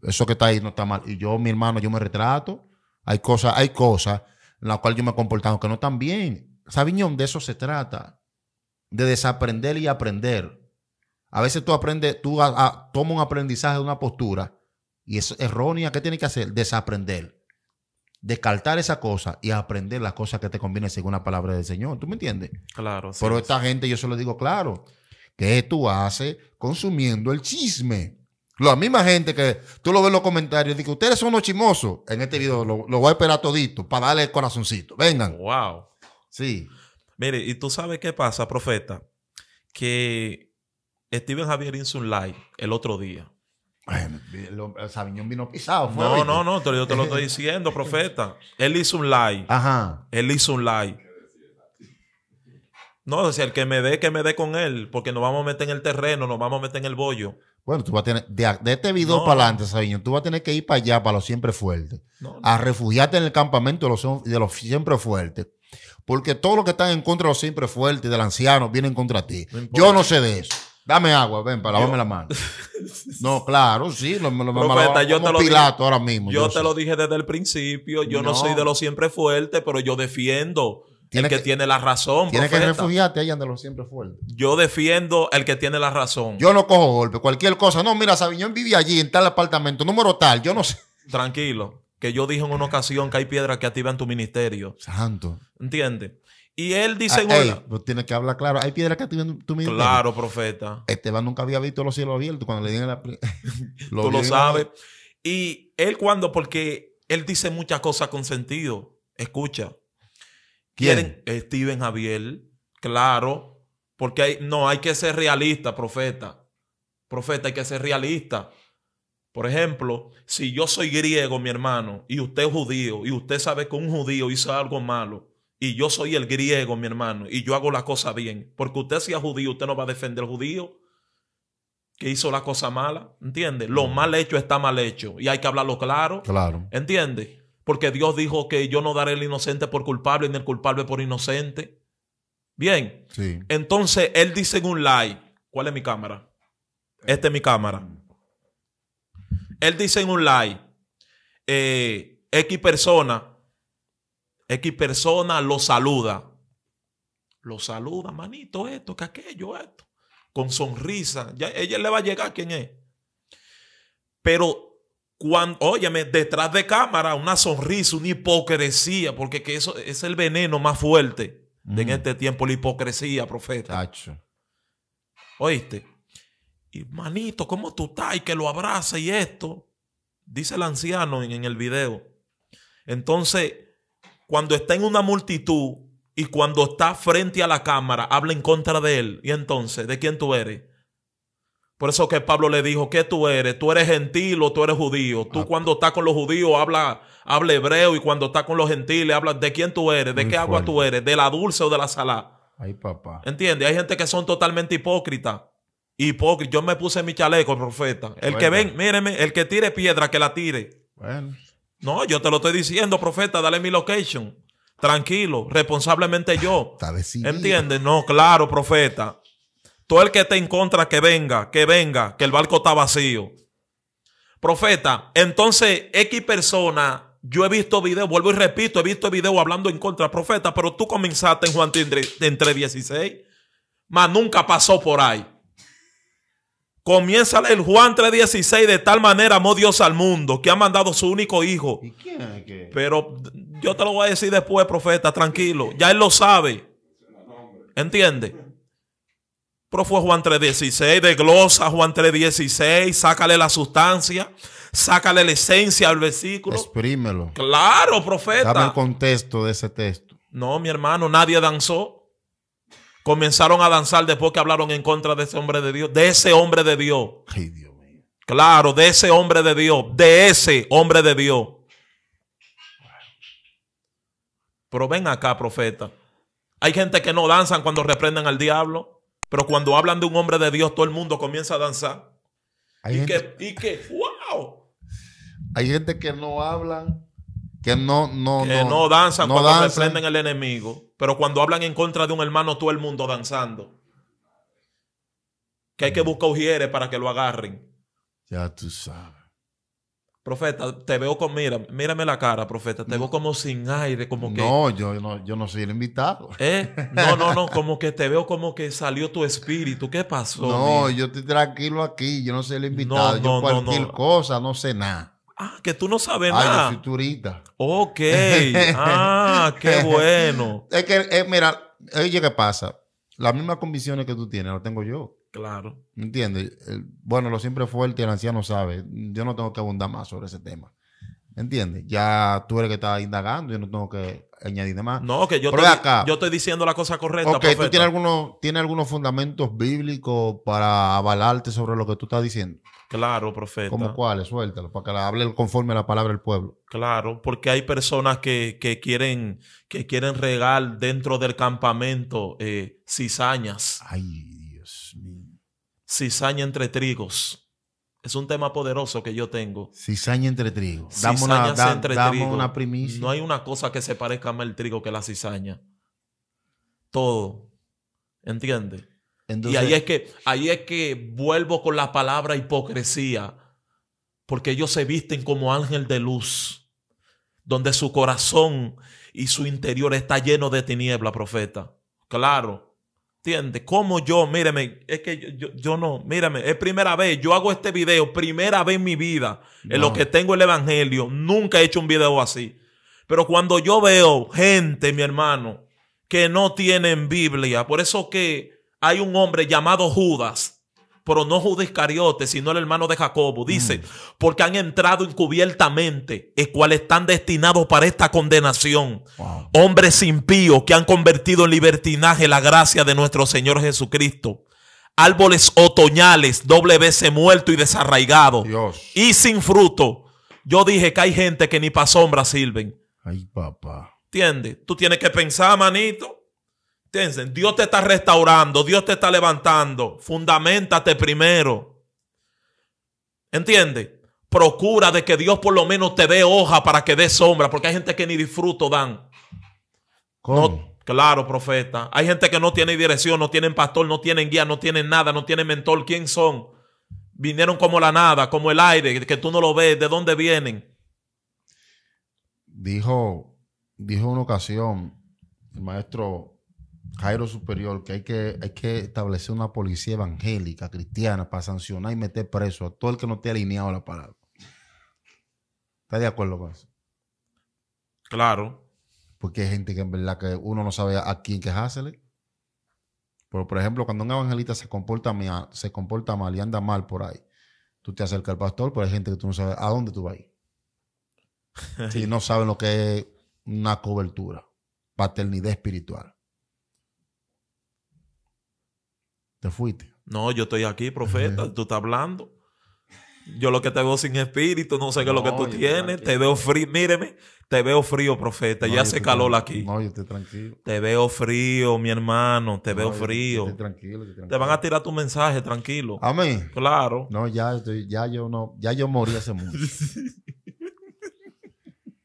Eso que está ahí no está mal. Y yo, mi hermano, yo me retrato. Hay cosas, hay cosas la cual yo me he comportado que no tan bien. Sabiñón, de eso se trata, de desaprender y aprender. A veces tú aprendes, tú tomas un aprendizaje de una postura y es errónea. ¿Qué tienes que hacer? Desaprender. Descartar esa cosa y aprender las cosas que te conviene según la palabra del Señor. ¿Tú me entiendes? Claro. Sí, Pero esta gente, yo se lo digo claro, que tú haces consumiendo el chisme. La misma gente que tú lo ves en los comentarios, dice que ustedes son unos chimosos. En este video lo, voy a esperar todito para darle el corazoncito. Vengan. Wow. Sí. Mire, y tú sabes qué pasa, profeta, que Steven Javier hizo un like el otro día. Bueno, el Sabiñón vino pisado. Fue, no, no, no, yo te lo estoy diciendo, profeta. Él hizo un like. Ajá. Él hizo un like. No, o sea, el que me dé, que me dé con él, porque nos vamos a meter en el terreno, nos vamos a meter en el bollo. Bueno, tú vas a tener, de, este video para adelante, Sabiño, tú vas a tener que ir para allá, para los siempre fuertes, a refugiarte en el campamento de los, de los siempre fuertes. Porque todos los que están en contra de los siempre fuertes, del anciano, vienen contra ti. Yo no sé de eso. Dame agua, ven, para lavarme la mano. No, claro, sí, lo, lo yo te lo ahora mismo. Yo, te lo dije desde el principio, yo no. soy de los siempre fuertes, pero yo defiendo el que, tiene la razón. Tiene que refugiarte ahí los siempre fuerte. Yo defiendo el que tiene la razón. Yo no cojo golpe, cualquier cosa. No, mira, Sabiñón vivía allí en tal apartamento, número tal, yo no sé. Tranquilo, que yo dije en una ocasión que hay piedras que activan tu ministerio. Santo. ¿Entiendes? Y él dice, bueno, ah, pues tiene que hablar claro. Hay piedras que activan tu ministerio. Claro, profeta. Esteban nunca había visto los cielos abiertos cuando le dieron la. Tú lo sabes. Y él cuando, porque él dice muchas cosas con sentido. Escucha. ¿Quién? Quieren Steven Javier, claro, porque no, hay que ser realista, profeta. Profeta, hay que ser realista. Por ejemplo, si yo soy griego, mi hermano, y usted es judío, y usted sabe que un judío hizo algo malo, y yo soy el griego, mi hermano, y yo hago la cosa bien, porque usted sea judío, usted no va a defender al judío que hizo la cosa mala, ¿entiende? Lo mm. mal hecho está mal hecho y hay que hablarlo claro. Claro. ¿Entiende? Porque Dios dijo que yo no daré el inocente por culpable ni el culpable por inocente. Bien. Sí. Entonces él dice en un like, ¿cuál es mi cámara? Esta es mi cámara. Él dice en un like, eh, X persona, X persona lo saluda. Lo saluda, manito, esto, que aquello, esto. Con sonrisa. Ya, ella le va a llegar quién es. Pero cuando, óyeme, detrás de cámara, una sonrisa, una hipocresía, porque que eso es el veneno más fuerte en mm. este tiempo, la hipocresía, profeta. Tacho. ¿Oíste? Y manito, ¿cómo tú estás? Y que lo abraza y esto. Dice el anciano en, en el video. Entonces, cuando está en una multitud y cuando está frente a la cámara, habla en contra de él. Y entonces, ¿de quién tú eres? Por eso que Pablo le dijo, ¿qué tú eres? ¿Tú eres gentil o tú eres judío? Tú ah. cuando estás con los judíos habla, habla hebreo y cuando estás con los gentiles habla de quién tú eres, de qué agua tú eres, de la dulce o de la salada. Ay, papá. ¿Entiendes? Hay gente que son totalmente hipócritas. Hipócritas. Yo me puse mi chaleco, profeta. El que ven, míreme, el que tire piedra, que la tire. Bueno. No, yo te lo estoy diciendo, profeta, dale mi location. Tranquilo, responsablemente yo. Está decidido. ¿Entiendes? No, claro, profeta. Todo el que esté en contra, que venga, que venga, que el barco está vacío. Profeta, entonces X persona, yo he visto video vuelvo y repito, he visto video hablando en contra, profeta, pero tú comenzaste en Juan 3.16, mas nunca pasó por ahí. Comienza el Juan 3:16 de tal manera amó Dios al mundo que ha mandado su único hijo. Pero yo te lo voy a decir después, profeta, tranquilo. Ya él lo sabe. ¿Entiende? Pero Juan 3.16, Glosa Juan 3.16, sácale la sustancia, sácale la esencia al versículo. Exprímelo. Claro, profeta. Dame el contexto de ese texto. No, mi hermano, nadie danzó. Comenzaron a danzar después que hablaron en contra de ese hombre de Dios, de ese hombre de Dios. Ay, Dios mío. Claro, de ese hombre de Dios, de ese hombre de Dios. Pero ven acá, profeta. Hay gente que no danzan cuando reprenden al diablo. Pero cuando hablan de un hombre de Dios, todo el mundo comienza a danzar. Hay gente, que, wow. Hay gente que no hablan, que no, no, que no, no danzan cuando reprenden al enemigo. Pero cuando hablan en contra de un hermano, todo el mundo danzando. Que hay que buscar ujieres para que lo agarren. Ya tú sabes. Profeta, te veo con, mira, mírame la cara, profeta, te veo como sin aire, como que... No, yo no, yo no soy el invitado. ¿Eh? No, no, no, como que te veo como que salió tu espíritu, ¿qué pasó? No, yo estoy tranquilo aquí, yo no soy el invitado, yo cualquier cosa, no sé nada. Ah, que tú no sabes nada. Ah, yo soy turista. Ok, ah, qué bueno. Es que, eh, mira, oye, ¿qué pasa? Las mismas convicciones que tú tienes las tengo yo. Claro. ¿Me entiendes? Bueno, lo siempre fuerte el anciano sabe. Yo no tengo que abundar más sobre ese tema. entiende entiendes? Ya tú eres que estás indagando, yo no tengo que añadir nada más. No, que yo, estoy, yo estoy diciendo la cosa correcta. Ok, ¿tú tienes algunos, tienes algunos fundamentos bíblicos para avalarte sobre lo que tú estás diciendo? Claro, profeta. ¿Como cuáles? Suéltalo, para que hable conforme a la palabra del pueblo. Claro, porque hay personas que, que quieren, que quieren regar dentro del campamento eh, cizañas. Ay cizaña entre trigos. Es un tema poderoso que yo tengo. Cizaña entre trigos. Damos una, primicia. No hay una cosa que se parezca más al trigo que la cizaña. Todo. ¿Entiendes? y ahí es, que, ahí es que vuelvo con la palabra hipocresía. Porque ellos se visten como ángel de luz. Donde su corazón y su interior está lleno de tiniebla, profeta. Claro. ¿Entiendes? Como yo, míreme, es que yo, no, míreme, es primera vez, yo hago este video, primera vez en mi vida, en lo que tengo el Evangelio, nunca he hecho un video así. Pero cuando yo veo gente, mi hermano, que no tienen Biblia, por eso que hay un hombre llamado Judas, pero no Judas sino el hermano de Jacobo. Dice, mm. porque han entrado encubiertamente, el cual están destinados para esta condenación. Hombres impíos que han convertido en libertinaje la gracia de nuestro Señor Jesucristo. Árboles otoñales, doble veces muerto y desarraigado. Y sin fruto. Yo dije que hay gente que ni para sombra sirven. Ay, papá. ¿Entiendes? Tú tienes que pensar, manito. Dios te está restaurando, Dios te está levantando. Fundamentate primero. ¿Entiendes? Procura de que Dios por lo menos te dé hoja para que dé sombra, porque hay gente que ni disfruto dan. claro, profeta. Hay gente que no tiene dirección, no tienen pastor, no tienen guía, no tienen nada, no tienen mentor. ¿Quién son? Vinieron como la nada, como el aire, que tú no lo ves. ¿De dónde vienen? Dijo, dijo una ocasión el maestro Jairo Superior, que hay, que hay que establecer una policía evangélica, cristiana, para sancionar y meter preso a todo el que no esté alineado la palabra. ¿Estás de acuerdo con eso? Claro. Porque hay gente que en verdad que uno no sabe a quién quejársele. Pero, por ejemplo, cuando un evangelista se comporta, mal, se comporta mal y anda mal por ahí, tú te acercas al pastor, pero hay gente que tú no sabes a dónde tú vas si no saben lo que es una cobertura, paternidad espiritual. Te fuiste. No, yo estoy aquí, profeta. tú estás hablando. Yo lo que te veo sin espíritu, no sé qué es lo que tú tienes. Te veo frío, míreme, te veo frío, profeta. ya se calor aquí. No, yo estoy tranquilo. Te veo frío, mi hermano, te veo frío. tranquilo, Te van a tirar tu mensaje, tranquilo. Amén. Claro. No, ya, estoy, ya yo no, ya yo morí hace mucho.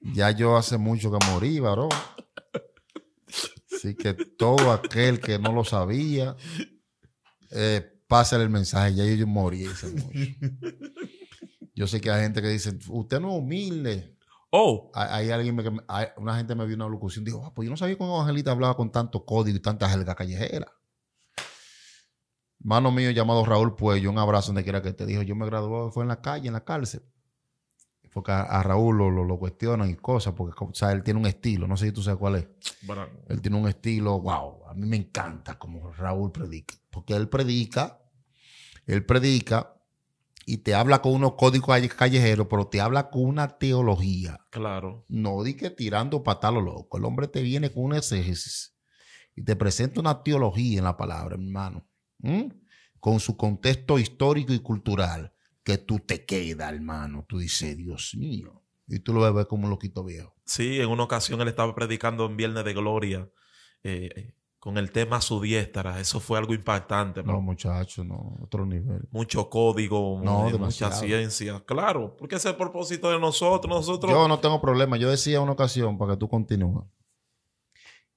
ya yo hace mucho que morí, varón. Así que todo aquel que no lo sabía, eh, pásale el mensaje, ya yo morí yo sé que hay gente que dice, usted no es humilde. Oh. Hay, alguien me, una gente me vio una locución dijo, ah, pues yo no sabía cómo Angelita hablaba con tanto código y tanta jerga callejera. Mano mío llamado Raúl Puello, un abrazo donde quiera que te dijo, yo me gradué, fue en la calle, en la cárcel. Porque a, Raúl lo, lo, cuestionan y cosas, porque o él tiene un estilo, no sé si tú sabes cuál es. Él tiene un estilo, wow, a mí me encanta como Raúl predica, porque él predica, él predica y te habla con unos códigos callejeros, pero te habla con una teología. Claro. No di que tirando patalos loco, el hombre te viene con un exégesis y te presenta una teología en la palabra, hermano, con su contexto histórico y cultural que tú te quedas, hermano. Tú dices, Dios mío. Y tú lo ves como un loquito viejo. Sí, en una ocasión él estaba predicando en Viernes de Gloria eh, con el tema su diestra. Eso fue algo impactante. No, muchachos, no. Otro nivel. Mucho código, mucha ciencia. Claro, porque ese es el propósito de nosotros. nosotros. Yo no tengo problema. Yo decía una ocasión, para que tú continúes,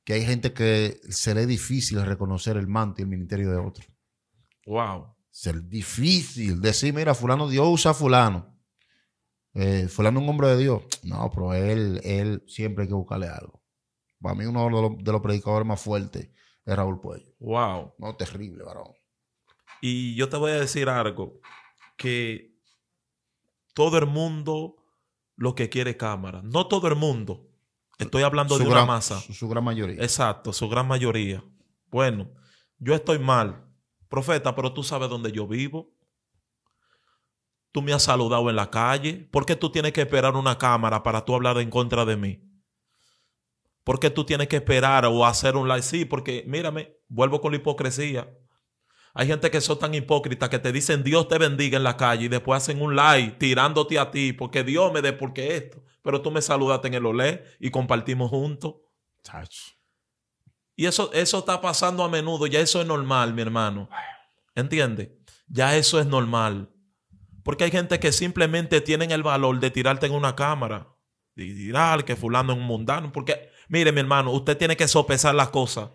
que hay gente que se le es difícil reconocer el manto y el ministerio de otro. Wow ser difícil decir, mira, fulano, Dios usa a fulano. Eh, fulano es un hombre de Dios. No, pero él, él siempre hay que buscarle algo. Para mí uno de los, predicadores más fuertes es Raúl Puello. Wow. No, terrible, varón. Y yo te voy a decir algo, que todo el mundo lo que quiere cámara. No todo el mundo. Estoy hablando de una masa. su gran mayoría. Exacto, su gran mayoría. Bueno, yo estoy mal profeta, pero tú sabes dónde yo vivo. Tú me has saludado en la calle. ¿Por qué tú tienes que esperar una cámara para tú hablar en contra de mí? ¿Por qué tú tienes que esperar o hacer un like? Sí, porque mírame, vuelvo con la hipocresía. Hay gente que son tan hipócritas que te dicen Dios te bendiga en la calle y después hacen un like tirándote a ti porque Dios me dé porque esto. Pero tú me saludaste en el olé y compartimos juntos. Chacho. Y eso, eso está pasando a menudo, ya eso es normal, mi hermano. ¿Entiende? Ya eso es normal. Porque hay gente que simplemente tienen el valor de tirarte en una cámara. Y tirar ah, que fulano es un mundano. Porque, mire, mi hermano, usted tiene que sopesar las cosas.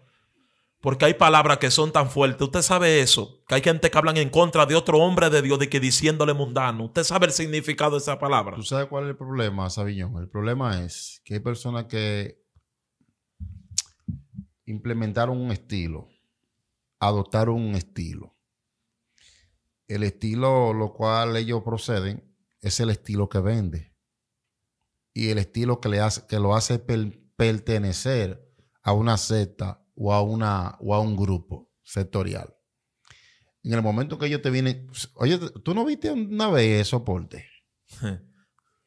Porque hay palabras que son tan fuertes. Usted sabe eso. Que hay gente que hablan en contra de otro hombre de Dios de que diciéndole mundano. Usted sabe el significado de esa palabra. ¿Tú sabes cuál es el problema, Sabiñón? El problema es que hay personas que implementaron un estilo, adoptaron un estilo. El estilo lo cual ellos proceden es el estilo que vende y el estilo que, le hace, que lo hace pertenecer a una secta o a, una, o a un grupo sectorial. En el momento que ellos te vienen, oye, tú no viste una vez soporte.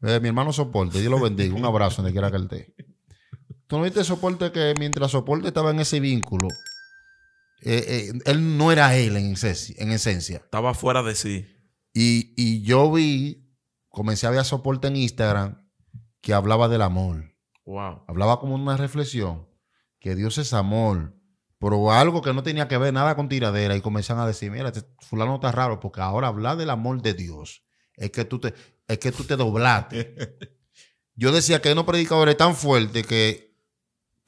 Eh, mi hermano soporte, Dios lo bendiga, un abrazo donde quiera que él ¿Tú no viste soporte que mientras soporte estaba en ese vínculo, eh, eh, él no era él en esencia, Estaba fuera de sí. Y, yo vi, comencé a ver a soporte en Instagram que hablaba del amor. Hablaba como una reflexión, que Dios es amor, pero algo que no tenía que ver nada con tiradera y comienzan a decir, mira, este fulano está raro porque ahora habla del amor de Dios es que tú te, es que tú te doblaste. Yo decía que hay unos predicadores tan fuertes que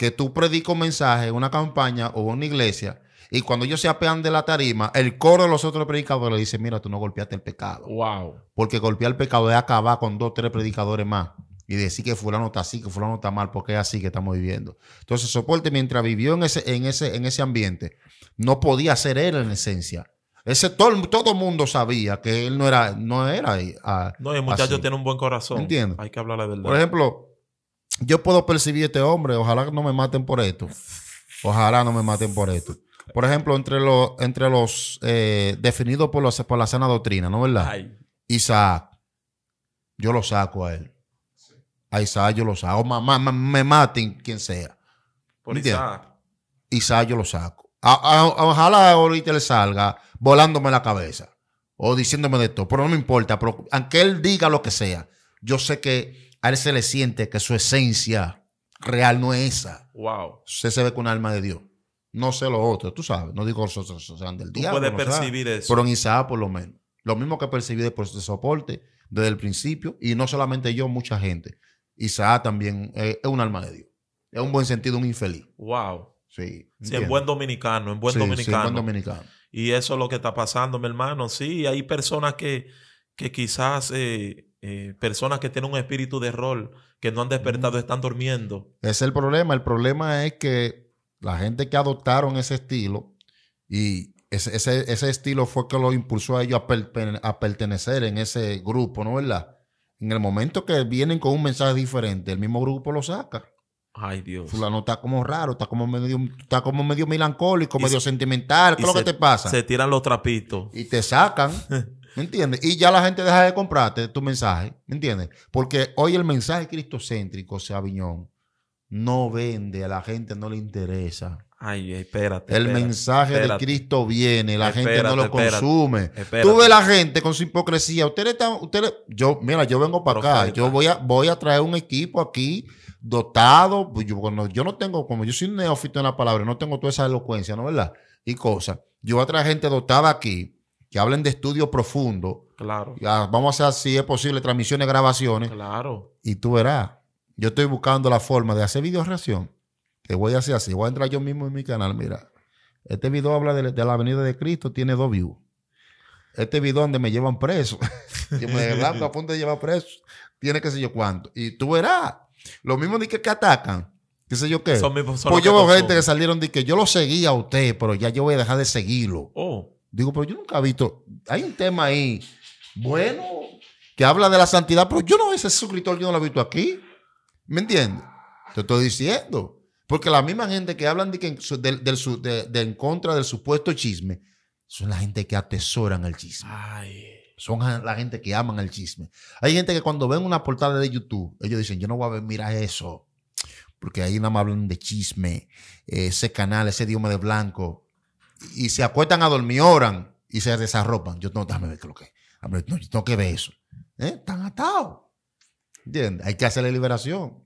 que tú predicas un mensaje en una campaña o una iglesia y cuando ellos se apean de la tarima, el coro de los otros predicadores le dice, mira, tú no golpeaste el pecado. Wow. Porque golpear el pecado es acabar con dos, tres predicadores más y decir que fulano está así, que fulano está mal, porque es así que estamos viviendo. Entonces, Soporte, mientras vivió en ese, en ese, en ese ambiente, no podía ser él en esencia. Ese todo, todo mundo sabía que él no era, no era. Ah, no, el muchacho tiene un buen corazón. Entiendo. Hay que hablar la verdad. Por ejemplo, yo puedo percibir a este hombre, ojalá no me maten por esto. Ojalá no me maten por esto. Por ejemplo, entre los, entre los eh, definidos por, por la sana doctrina, ¿no es verdad? Isaac, yo lo saco a él. A Isaac yo lo saco. O me maten quien sea. Por Isaac. Isaac yo lo saco. ojalá ahorita le salga volándome la cabeza o diciéndome de esto, pero no me importa. aunque él diga lo que sea, yo sé que a él se le siente que su esencia real no es esa. Wow. Usted se ve con alma de Dios. No sé lo otro, tú sabes. No digo otros. O sean del diablo. Puede percibir eso. Pero en Isaac, por lo menos. Lo mismo que percibí de, su soporte desde el principio. Y no solamente yo, mucha gente. Isaac también eh, es un alma de Dios. Es un buen sentido, un infeliz. Wow. Sí. sí en buen dominicano, en buen dominicano. Sí, en buen dominicano. Y eso es lo que está pasando, mi hermano. Sí, hay personas que, quizás. Eh, eh, personas que tienen un espíritu de rol, que no han despertado, están durmiendo. Es el problema. El problema es que la gente que adoptaron ese estilo y ese, estilo fue que lo impulsó a ellos a, pertenecer en ese grupo, ¿no es verdad? En el momento que vienen con un mensaje diferente, el mismo grupo lo saca. Ay, Dios. Fulano está como raro, está como medio, está como medio melancólico, medio sentimental. ¿Qué es lo que te pasa? Se tiran los trapitos. Y te sacan. ¿Me entiendes? Y ya la gente deja de comprarte tu mensaje, ¿me entiendes? Porque hoy el mensaje cristocéntrico, o sea, no vende, a la gente no le interesa. Ay, espérate. El mensaje de Cristo viene, la gente no lo consume. Tú ves la gente con su hipocresía. Ustedes están, ustedes, yo, mira, yo vengo para acá, yo voy a, voy a traer un equipo aquí dotado. Pues yo, yo no tengo, como yo soy un neófito en la palabra, no tengo toda esa elocuencia, ¿no verdad? Y cosas. Yo voy a traer gente dotada aquí que hablen de estudio profundo. Claro. Ya, vamos a hacer, si es posible, transmisiones, grabaciones. Claro. Y tú verás. Yo estoy buscando la forma de hacer video reacción. Que voy a hacer así. Voy a entrar yo mismo en mi canal. Mira, este video habla de, la avenida de Cristo, tiene dos views. Este video donde me llevan preso. Yo me llevan a punto de llevar preso. Tiene que sé yo cuánto. Y tú verás. Lo mismo de que, que atacan qué sé yo qué. Son, son pues yo veo gente que salieron de que yo lo seguía a usted, pero ya yo voy a dejar de seguirlo. Oh. Digo, pero yo nunca he visto. Hay un tema ahí bueno que habla de la santidad, pero yo no, ese escritor yo no lo he visto aquí. ¿Me entiendes? Te estoy diciendo. Porque la misma gente que hablan de del, en contra del supuesto chisme son la gente que atesoran el chisme. Son la gente que aman el chisme. Hay gente que cuando ven una portada de YouTube, ellos dicen, yo no voy a ver, mira eso. Porque ahí nada más hablan de chisme, eh, ese canal, ese idioma de blanco y se acuestan a dormir, oran y se desarropan. Yo no, déjame ver qué lo que es. No, yo tengo que ver eso. ¿Eh? Están atados. ¿Entiendes? Hay que hacerle liberación.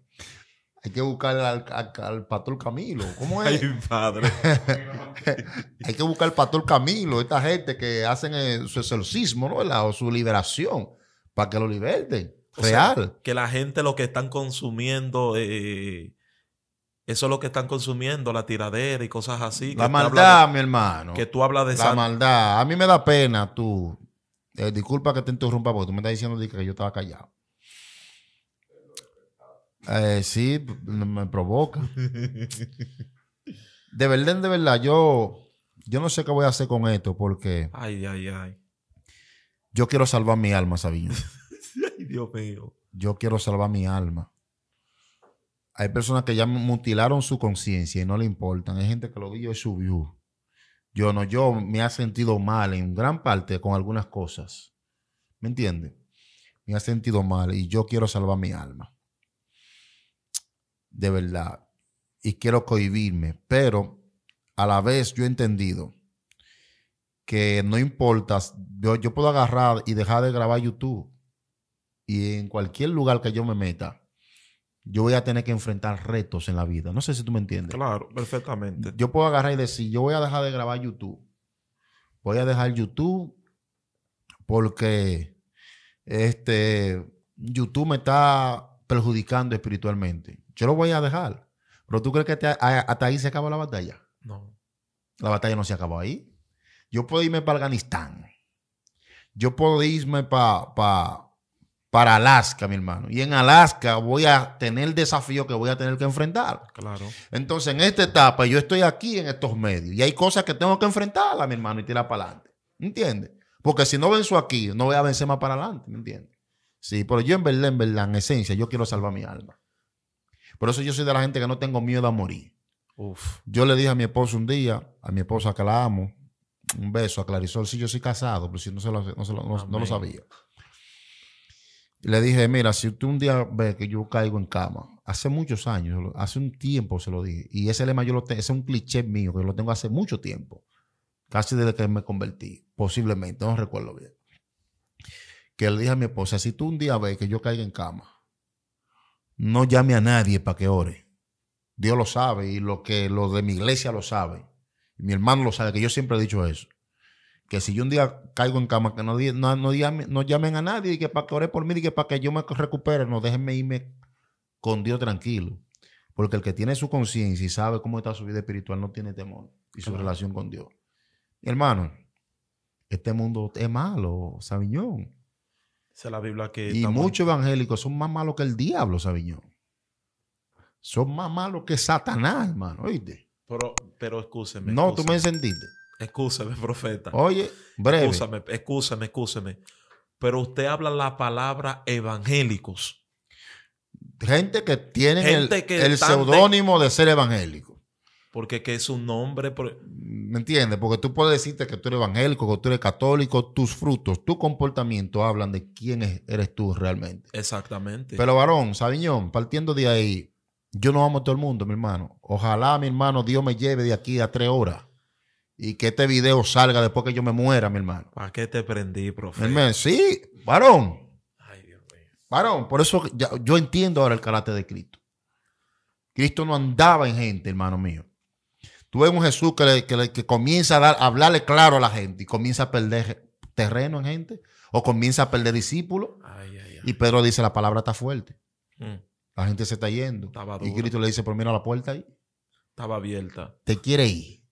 Hay que buscar al, al, pastor Camilo. ¿Cómo es? Ay, padre. Hay que buscar al pastor Camilo, esta gente que hacen eh, su exorcismo, ¿no? o su liberación, para que lo liberten. Real. que la gente lo que están consumiendo. Eh, eso es lo que están consumiendo, la tiradera y cosas así. La maldad, mi hermano. Que tú hablas de La maldad. A mí me da pena, tú. Eh, disculpa que te interrumpa porque tú me estás diciendo que yo estaba callado. Eh, sí, me provoca. De verdad, de verdad, yo, yo no sé qué voy a hacer con esto porque. Ay, ay, ay. Yo quiero salvar mi alma, Sabino. ay, Dios mío. Yo quiero salvar mi alma hay personas que ya mutilaron su conciencia y no le importan. Hay gente que lo vio y subió. Yo no, yo me ha sentido mal en gran parte con algunas cosas. ¿Me entiende? Me ha sentido mal y yo quiero salvar mi alma. De verdad. Y quiero cohibirme. Pero a la vez yo he entendido que no importa. Yo, yo puedo agarrar y dejar de grabar YouTube. Y en cualquier lugar que yo me meta yo voy a tener que enfrentar retos en la vida. No sé si tú me entiendes. Claro, perfectamente. Yo puedo agarrar y decir, yo voy a dejar de grabar YouTube. Voy a dejar YouTube porque este, YouTube me está perjudicando espiritualmente. Yo lo voy a dejar. Pero tú crees que hasta ahí se acaba la batalla. No. La batalla no se acabó ahí. Yo puedo irme para Afganistán. Yo puedo irme para para Alaska, mi hermano. Y en Alaska voy a tener el desafío que voy a tener que enfrentar. Claro. Entonces, en esta etapa, yo estoy aquí en estos medios y hay cosas que tengo que enfrentarla, mi hermano, y tirar para adelante. ¿Entiendes? Porque si no venzo aquí, no voy a vencer más para adelante, ¿me entiendes? Sí, pero yo en verdad, en verdad, en esencia, yo quiero salvar mi alma. Por eso yo soy de la gente que no tengo miedo a morir. Uf. Yo le dije a mi esposo un día, a mi esposa que la amo, un beso a Clarisol, sí, yo soy casado, pero si no, se lo, no, lo, no lo sabía. Y le dije, mira, si tú un día ves que yo caigo en cama, hace muchos años, hace un tiempo se lo dije, y ese lema yo lo tengo, es un cliché mío que lo tengo hace mucho tiempo, casi desde que me convertí, posiblemente, no recuerdo bien. Que le dije a mi esposa, si tú un día ves que yo caigo en cama, no llame a nadie para que ore. Dios lo sabe y lo que lo de mi iglesia lo sabe Mi hermano lo sabe, que yo siempre he dicho eso. Que si yo un día caigo en cama, que no, no, llamen, a nadie y que para que ore por mí y que para que yo me recupere, no déjenme irme con Dios tranquilo. Porque el que tiene su conciencia y sabe cómo está su vida espiritual no tiene temor y su relación con Dios. hermano, este mundo es malo, Sabiñón. la Biblia que. Y muchos evangélicos son más malos que el diablo, Sabiñón. Son más malos que Satanás, hermano, oíste. Pero, pero escúcheme. No, tú me entendiste. Escúchame, profeta. Oye, breve. Escúchame, escúchame, Pero usted habla la palabra evangélicos. Gente que tiene el, el seudónimo de ser evangélico. Porque que es un nombre. ¿Me entiendes? Porque tú puedes decirte que tú eres evangélico, que tú eres católico, tus frutos, tu comportamiento hablan de quién eres tú realmente. Exactamente. Pero varón, Sabiñón, partiendo de ahí, yo no amo a todo el mundo, mi hermano. Ojalá, mi hermano, Dios me lleve de aquí a tres horas y que este video salga después que yo me muera, mi hermano. ¿Para qué te prendí, profe? sí, varón. Ay, Dios mío. Varón, por eso yo entiendo ahora el carácter de Cristo. Cristo no andaba en gente, hermano mío. Tú ves un Jesús que, comienza a, hablarle claro a la gente y comienza a perder terreno en gente o comienza a perder discípulos. Y Pedro dice, la palabra está fuerte. Mm. La gente se está yendo. Y Cristo le dice, pero mira la puerta ahí. Estaba abierta. Te quiere ir.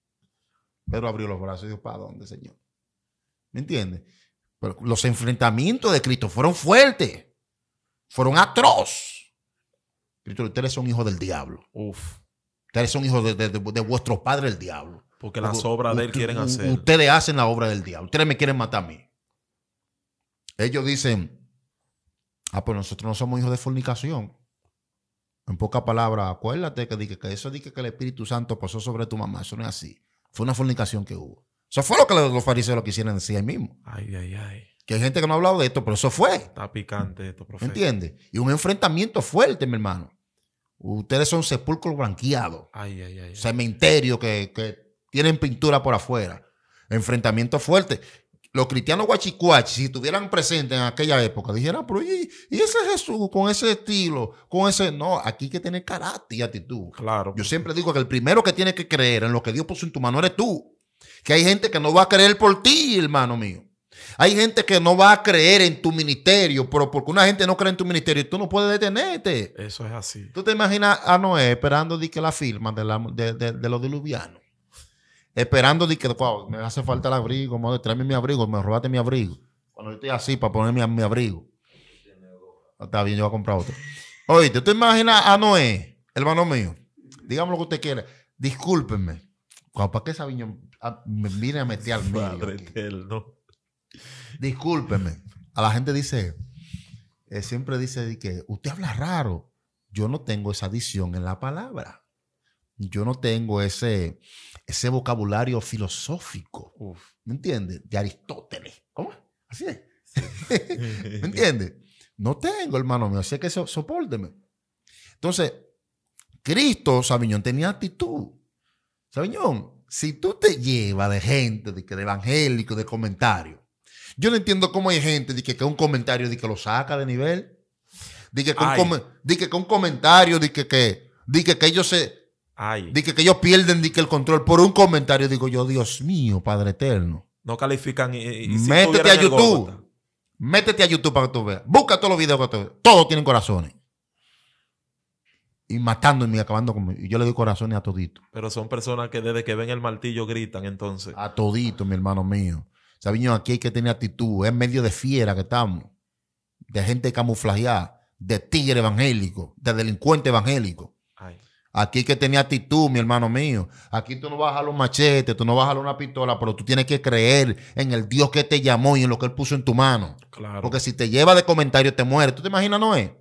Pedro abrió los brazos y dijo, ¿para dónde, Señor? ¿Me entiendes? Pero los enfrentamientos de Cristo fueron fuertes, fueron atroz. Cristo, ustedes son hijos del diablo. Uf. Ustedes son hijos de, vuestro padre, el diablo. Porque las obras de él quieren hacer. Ustedes hacen la obra del diablo. Ustedes me quieren matar a mí. Ellos dicen, ah, pues nosotros no somos hijos de fornicación. En pocas palabras, acuérdate que, eso dice que el Espíritu Santo pasó sobre tu mamá. Eso no es así fue una fornicación que hubo. Eso fue lo que los fariseos lo quisieron decir ahí mismo. Ay, ay, ay. Que hay gente que no ha hablado de esto, pero eso fue. Está picante esto, profe. ¿Entiendes? Y un enfrentamiento fuerte, mi hermano. Ustedes son sepulcros blanqueados. Ay, ay, ay. Cementerio que, que tienen pintura por afuera. Enfrentamiento fuerte los cristianos guachicuachi, si estuvieran presentes en aquella época, dijeran, ah, pero y, ese Jesús con ese estilo, con ese. No, aquí hay que tener carácter y actitud. Claro. Yo siempre digo que el primero que tiene que creer en lo que Dios puso en tu mano eres tú. Que hay gente que no va a creer por ti, hermano mío. Hay gente que no va a creer en tu ministerio, pero porque una gente no cree en tu ministerio, tú no puedes detenerte. Eso es así. Tú te imaginas a Noé esperando de que la firma de los diluvianos esperando de que me hace falta el abrigo, madre, tráeme mi abrigo, me robaste mi abrigo. Cuando yo estoy así para ponerme mi, mi abrigo. Está bien, yo voy a comprar otro. Oye, ¿tú te imaginas a Noé, hermano mío? Dígame lo que usted quiere. Discúlpenme. ¿Para qué esa ah, me viene a meter al medio? Discúlpenme. A la gente dice, eh, siempre dice que usted habla raro. Yo no tengo esa adición en la palabra. Yo no tengo ese, ese vocabulario filosófico, ¿me entiendes? De Aristóteles. ¿Cómo? Así es. ¿Me entiendes? No tengo, hermano mío, así que so, soporteme. Entonces, Cristo, Sabiñón, tenía actitud. Sabiñón, si tú te llevas de gente, de que de evangélico, de comentario, yo no entiendo cómo hay gente de que, un comentario de que lo saca de nivel, de que, con, un comentario de que, que, que, que ellos se, Dice que ellos pierden el control por un comentario. Digo yo, Dios mío, Padre Eterno. No califican. Y, métete a YouTube. Métete a YouTube para que tú veas. Busca todos los videos que tú veas. Todos tienen corazones. Y matando y acabando conmigo. Y yo le doy corazones a todito. Pero son personas que desde que ven el martillo gritan entonces. A todito, mi hermano mío. Sabiño, aquí hay que tener actitud. Es medio de fiera que estamos. De gente camuflajeada. De tigre evangélico. De delincuente evangélico. Aquí que tenía actitud, mi hermano mío. Aquí tú no vas a los machetes, tú no vas a una pistola, pero tú tienes que creer en el Dios que te llamó y en lo que Él puso en tu mano. Porque si te lleva de comentario, te muere. ¿Tú te imaginas, Noé?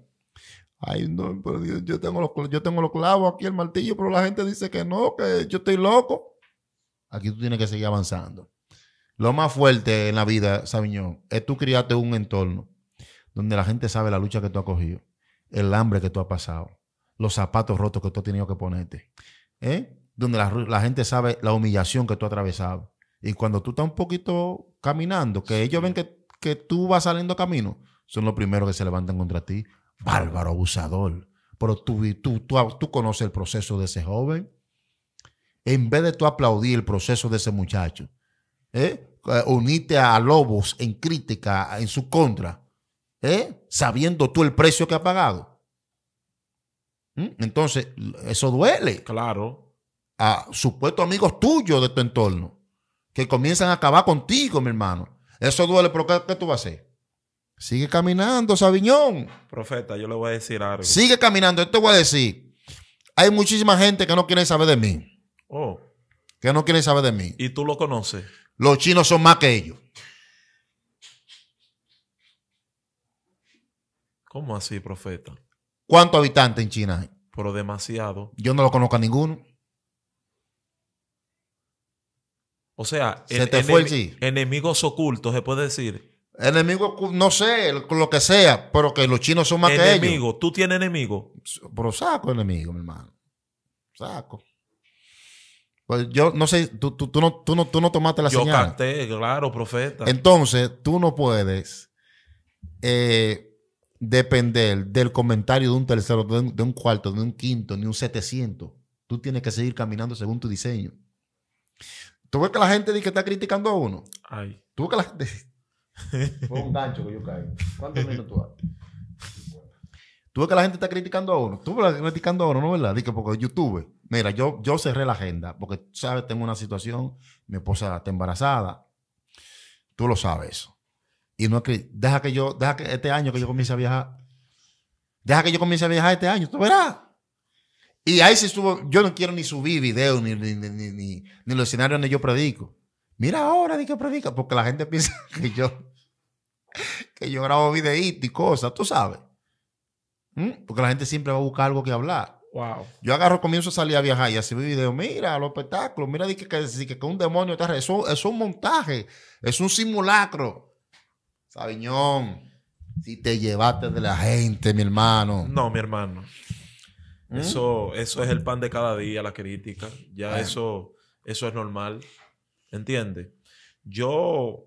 Ay, no, pero yo tengo, yo tengo los clavos aquí, el martillo, pero la gente dice que no, que yo estoy loco. Aquí tú tienes que seguir avanzando. Lo más fuerte en la vida, Sabiñón, es tú criarte un entorno donde la gente sabe la lucha que tú has cogido, el hambre que tú has pasado, los zapatos rotos que tú has tenido que ponerte. ¿eh? Donde la, gente sabe la humillación que tú has atravesado. Y cuando tú estás un poquito caminando, que ellos ven que, tú vas saliendo camino, son los primeros que se levantan contra ti. Bárbaro, abusador. Pero tú, tú, tú, conoces el proceso de ese joven. En vez de tú aplaudir el proceso de ese muchacho, ¿eh? eh unirte a lobos en crítica, en su contra, ¿eh? sabiendo tú el precio que ha pagado ¿Mm? Entonces, eso duele. Claro. A supuestos amigos tuyos de tu entorno que comienzan a acabar contigo, mi hermano. Eso duele, pero ¿qué, tú vas a hacer? Sigue caminando, Sabiñón. Profeta, yo le voy a decir algo. Sigue caminando. Yo te voy a decir, hay muchísima gente que no quiere saber de mí. Oh. Que no quiere saber de mí. ¿Y tú lo conoces? Los chinos son más que ellos. ¿Cómo así, profeta? ¿Cuántos habitantes en China hay? Pero demasiado. Yo no lo conozco a ninguno. O sea, enemigos ocultos, se puede decir. Enemigos, no sé, lo que sea, pero que los chinos son más que ellos. Enemigo, tú tienes enemigos? Pero saco enemigos, mi hermano. Saco. Pues yo no sé, tú, tú, no, tú no, tú tomaste la Yo canté, claro, profeta. Entonces, tú no puedes eh, depender del comentario de un tercero, de un, cuarto, de un quinto, ni un 700. Tú tienes que seguir caminando según tu diseño. ¿Tú ves que la gente dice que está criticando a uno? Ay. ¿Tú ves que la gente... Fue un gancho que yo caí. ¿Cuántos minutos tú Tú ves que la gente está criticando a uno. Tú ves criticando a uno, ¿no verdad? Dice, porque YouTube... Mira, yo, yo cerré la agenda porque, ¿sabes? Tengo una situación. Mi esposa está embarazada. Tú lo sabes. Y no que, deja que yo, deja que este año que yo comience a viajar, deja que yo comience a viajar este año, tú verás. Y ahí se estuvo, yo no quiero ni subir videos, ni, ni, ni, ni, los escenarios donde yo predico. Mira ahora de que predico porque la gente piensa que yo, que yo grabo videitos y cosas, tú sabes. ¿Mm? Porque la gente siempre va a buscar algo que hablar. Yo agarro, comienzo a salir a viajar y así video videos. Mira los espectáculos, mira de que, un demonio está. eso es un montaje, es un simulacro. Sabiñón, si te llevaste de la gente, mi hermano. No, mi hermano. ¿Mm? Eso, eso es el pan de cada día, la crítica. Ya eso, eso es normal. ¿Entiendes? Yo,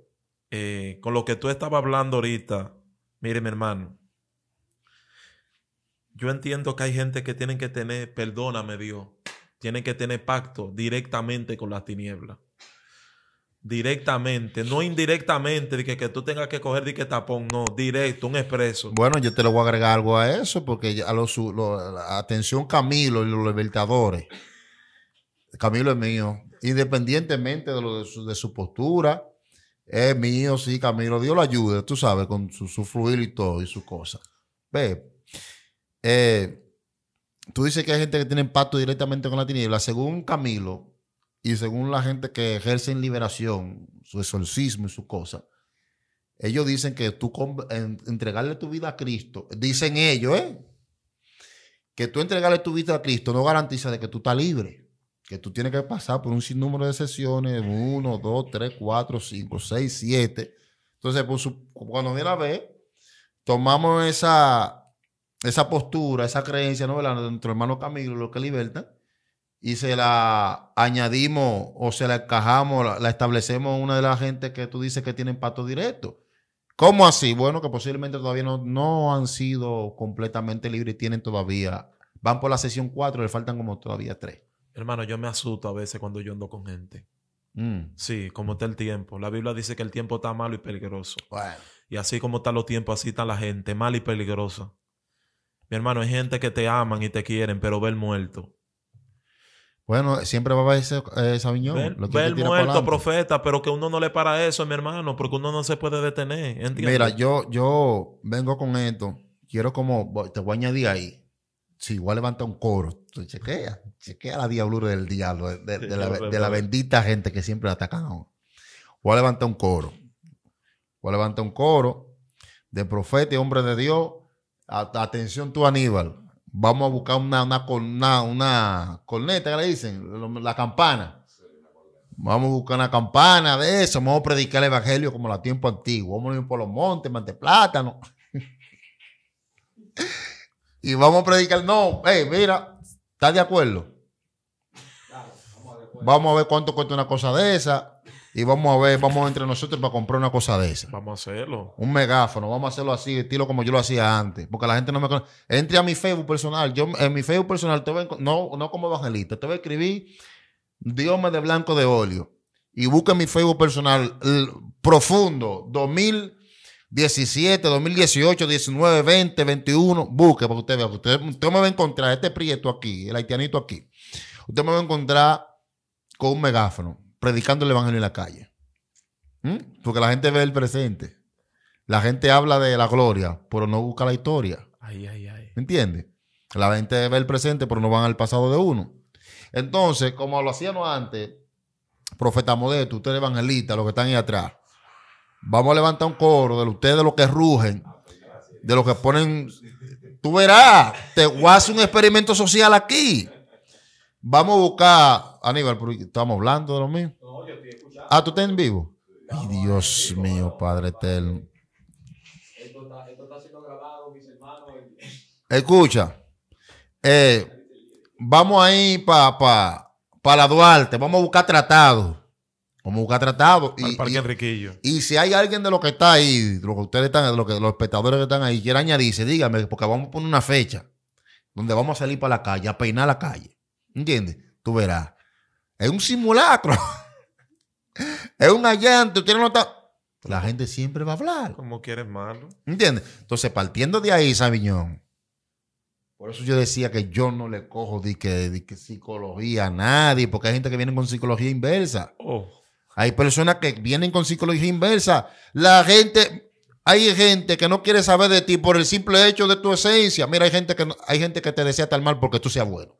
eh, con lo que tú estabas hablando ahorita, mire, mi hermano. Yo entiendo que hay gente que tienen que tener, perdóname Dios, tienen que tener pacto directamente con las tinieblas directamente, no indirectamente, de que, que tú tengas que coger de que tapón, no, directo, un expreso. Bueno, yo te lo voy a agregar algo a eso, porque a los, atención Camilo y los libertadores. Camilo es mío, independientemente de, su, postura, es mío, sí, Camilo, Dios lo ayude, tú sabes, con su, su fluir y todo y sus cosas Ve, eh, tú dices que hay gente que tiene impacto directamente con la tiniebla. Según Camilo, y según la gente que ejerce en liberación, su exorcismo y su cosa, ellos dicen que tú entregarle tu vida a Cristo, dicen ellos, ¿eh? Que tú entregarle tu vida a Cristo no garantiza de que tú estás libre. Que tú tienes que pasar por un sinnúmero de sesiones, uno, dos, tres, cuatro, cinco, seis, siete. Entonces, pues, cuando viene a ver, tomamos esa, esa postura, esa creencia, ¿no? De nuestro hermano Camilo, lo que libertan, y se la añadimos o se la encajamos, la, la establecemos una de las gente que tú dices que tiene pato directo. ¿Cómo así? Bueno, que posiblemente todavía no, han sido completamente libres y tienen todavía, van por la sesión 4, le faltan como todavía 3. Hermano, yo me asusto a veces cuando yo ando con gente. Mm. Sí, como está el tiempo. La Biblia dice que el tiempo está malo y peligroso. Y así como están los tiempos, así está la gente, mal y peligrosa. Mi hermano, hay gente que te aman y te quieren, pero ver muerto. Bueno, siempre va a haber ese, eh, Ver, muerto, profeta, pero que uno no le para eso, mi hermano, porque uno no se puede detener. Mira, yo, yo vengo con esto. Quiero como, te voy a añadir ahí. Si igual levanta un coro, chequea, chequea la diablura del diablo, de, la, bendita gente que siempre atacan. Voy a levantar un coro. Voy a levantar un coro de profeta y hombre de Dios. atención tú, Aníbal vamos a buscar una, una, una, corneta, que le dicen, la campana. Vamos a buscar una campana de eso, vamos a predicar el evangelio como la tiempo antiguo. Vamos a ir por los montes, mante plátano. y vamos a predicar, no, hey, mira, ¿estás de acuerdo? Vamos a ver cuánto cuesta una cosa de esa y vamos a ver, vamos entre nosotros para comprar una cosa de esa. Vamos a hacerlo. Un megáfono, vamos a hacerlo así, estilo como yo lo hacía antes, porque la gente no me conoce. Entre a mi Facebook personal, yo en mi Facebook personal te voy, no, no como evangelista, te voy a escribir Dios me de blanco de óleo y busca mi Facebook personal profundo 2017, 2018, 19, 20, 21. Busque para usted vea. usted, me va a encontrar este prieto aquí, el haitianito aquí. Usted me va a encontrar con un megáfono predicando el evangelio en la calle. ¿Mm? Porque la gente ve el presente. La gente habla de la gloria, pero no busca la historia. Ay, ¿Me entiendes? La gente ve el presente, pero no van al pasado de uno. Entonces, como lo hacíamos antes, profeta modesto, ustedes evangelistas, los que están ahí atrás, vamos a levantar un coro de ustedes, de los que rugen, de los que ponen. Tú verás, te voy a hacer un experimento social aquí. Vamos a buscar Aníbal, estamos hablando de lo mismo. No, yo estoy escuchando. Ah, tú estás en vivo. Dios mío, Padre Eterno. Esto está, siendo grabado, mis hermanos. Escucha. Eh, vamos ahí para pa, pa la Duarte. Vamos a buscar tratados. Vamos a buscar tratado. Y, Y si hay alguien de los que está ahí, los que ustedes están, de espectadores que están ahí, quiera añadirse, dígame, porque vamos a poner una fecha donde vamos a salir para la calle, a peinar la calle. ¿Entiendes? Tú verás. Es un simulacro. es un allante. Usted no La gente siempre va a hablar. Como quieres malo. ¿Entiendes? Entonces, partiendo de ahí, Sabiñón. Por eso yo decía que yo no le cojo de que, psicología a nadie, porque hay gente que viene con psicología inversa. Oh. Hay personas que vienen con psicología inversa. La gente, hay gente que no quiere saber de ti por el simple hecho de tu esencia. Mira, hay gente que, hay gente que te desea tal mal porque tú seas bueno.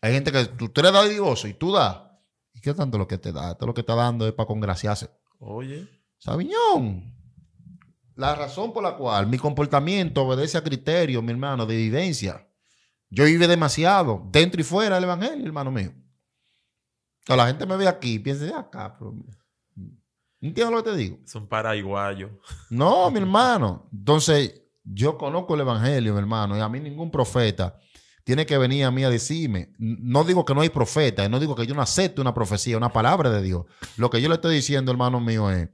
Hay gente que tú, tú eres Dios y tú das. ¿Y qué tanto lo que te da? Todo lo que está dando es para congraciarse. Oye. Sabiñón. La razón por la cual mi comportamiento obedece a criterios, mi hermano, de evidencia. Yo vive demasiado, dentro y fuera del evangelio, hermano mío. la gente me ve aquí y piensa, acá, pero... ¿Entiendes lo que te digo? Son paraguayos. No, mi hermano. Entonces, yo conozco el evangelio, mi hermano, y a mí ningún profeta tiene que venir a mí a decirme. No digo que no hay profeta, no digo que yo no acepte una profecía, una palabra de Dios. Lo que yo le estoy diciendo, hermano mío, es,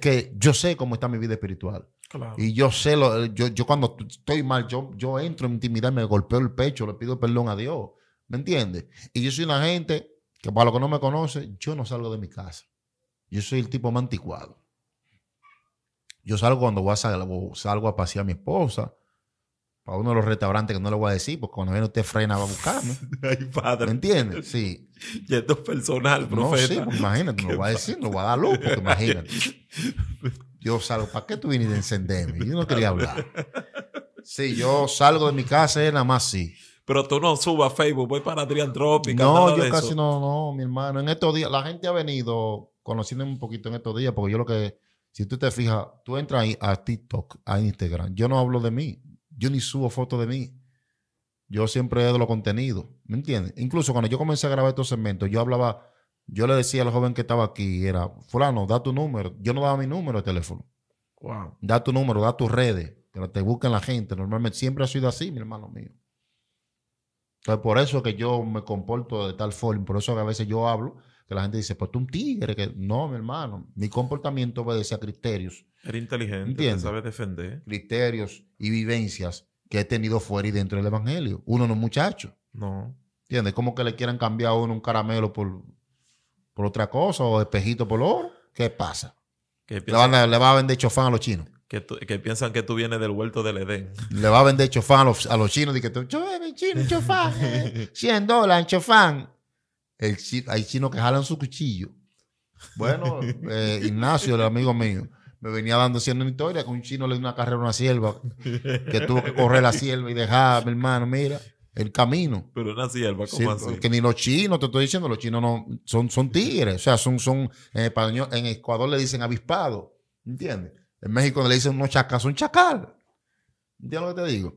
que yo sé cómo está mi vida espiritual. Y yo sé, lo, yo, cuando estoy mal, yo, entro en intimidad, me golpeo el pecho, le pido perdón a Dios. ¿Me entiendes? Y yo soy una gente que para lo que no me conoce, yo no salgo de mi casa. Yo soy el tipo más Yo salgo cuando voy a, salgo a pasear a mi esposa a uno de los restaurantes que no le voy a decir, porque cuando viene usted frena va a buscarme. Ay, padre. ¿Me entiendes? Sí. Y esto es personal, profeta. No, sí, pues, imagínate, no lo voy a decir, no voy a dar luz, porque imagínate. Yo salgo, ¿para qué tú viniste a encenderme? Yo no quería hablar. Sí, yo salgo de mi casa, nada más sí. Pero tú no subas a Facebook, voy para Adrián No, yo casi no, no, mi hermano. En estos días, la gente ha venido conociéndome un poquito en estos días, porque yo lo que, si tú te fijas, tú entras ahí a TikTok, a Instagram. Yo no hablo de mí, yo ni subo fotos de mí. Yo siempre he de los contenidos, ¿me entiendes? Incluso cuando yo comencé a grabar estos segmentos, yo hablaba, yo le decía al joven que estaba aquí, era, fulano, da tu número. Yo no daba mi número de teléfono. Da tu número, da tus redes, que te busquen la gente. Normalmente siempre ha sido así, mi hermano mío. Entonces, por eso que yo me comporto de tal forma, por eso que a veces yo hablo que la gente dice, pues tú un tigre, que no, mi hermano, mi comportamiento obedece a criterios. Era inteligente, sabes defender. Criterios y vivencias que he tenido fuera y dentro del evangelio. Uno no es muchacho. No. ¿Entiendes? Como que le quieran cambiar a uno un caramelo por, por otra cosa o espejito por oro. ¿Qué pasa? le, van a, va a vender chofán a los chinos. Que, piensan que tú vienes del huerto del Edén. Le va a vender chofán a los, chinos. Y que tú, yo, chino, chofán, 100 dólares, chofán hay chinos que jalan su cuchillo. Bueno, eh, Ignacio, el amigo mío, me venía dando haciendo una historia que un chino le dio una carrera a una sierva, que tuvo que correr la sierva y dejar, mi hermano, mira, el camino. Pero una sierva, ¿cómo así? ni los chinos, te estoy diciendo, los chinos no, son, son tigres, o sea, son, son, en, en Ecuador le dicen avispado, ¿entiendes? En México le dicen unos chacas. son chacal. ¿Entiendes lo que te digo?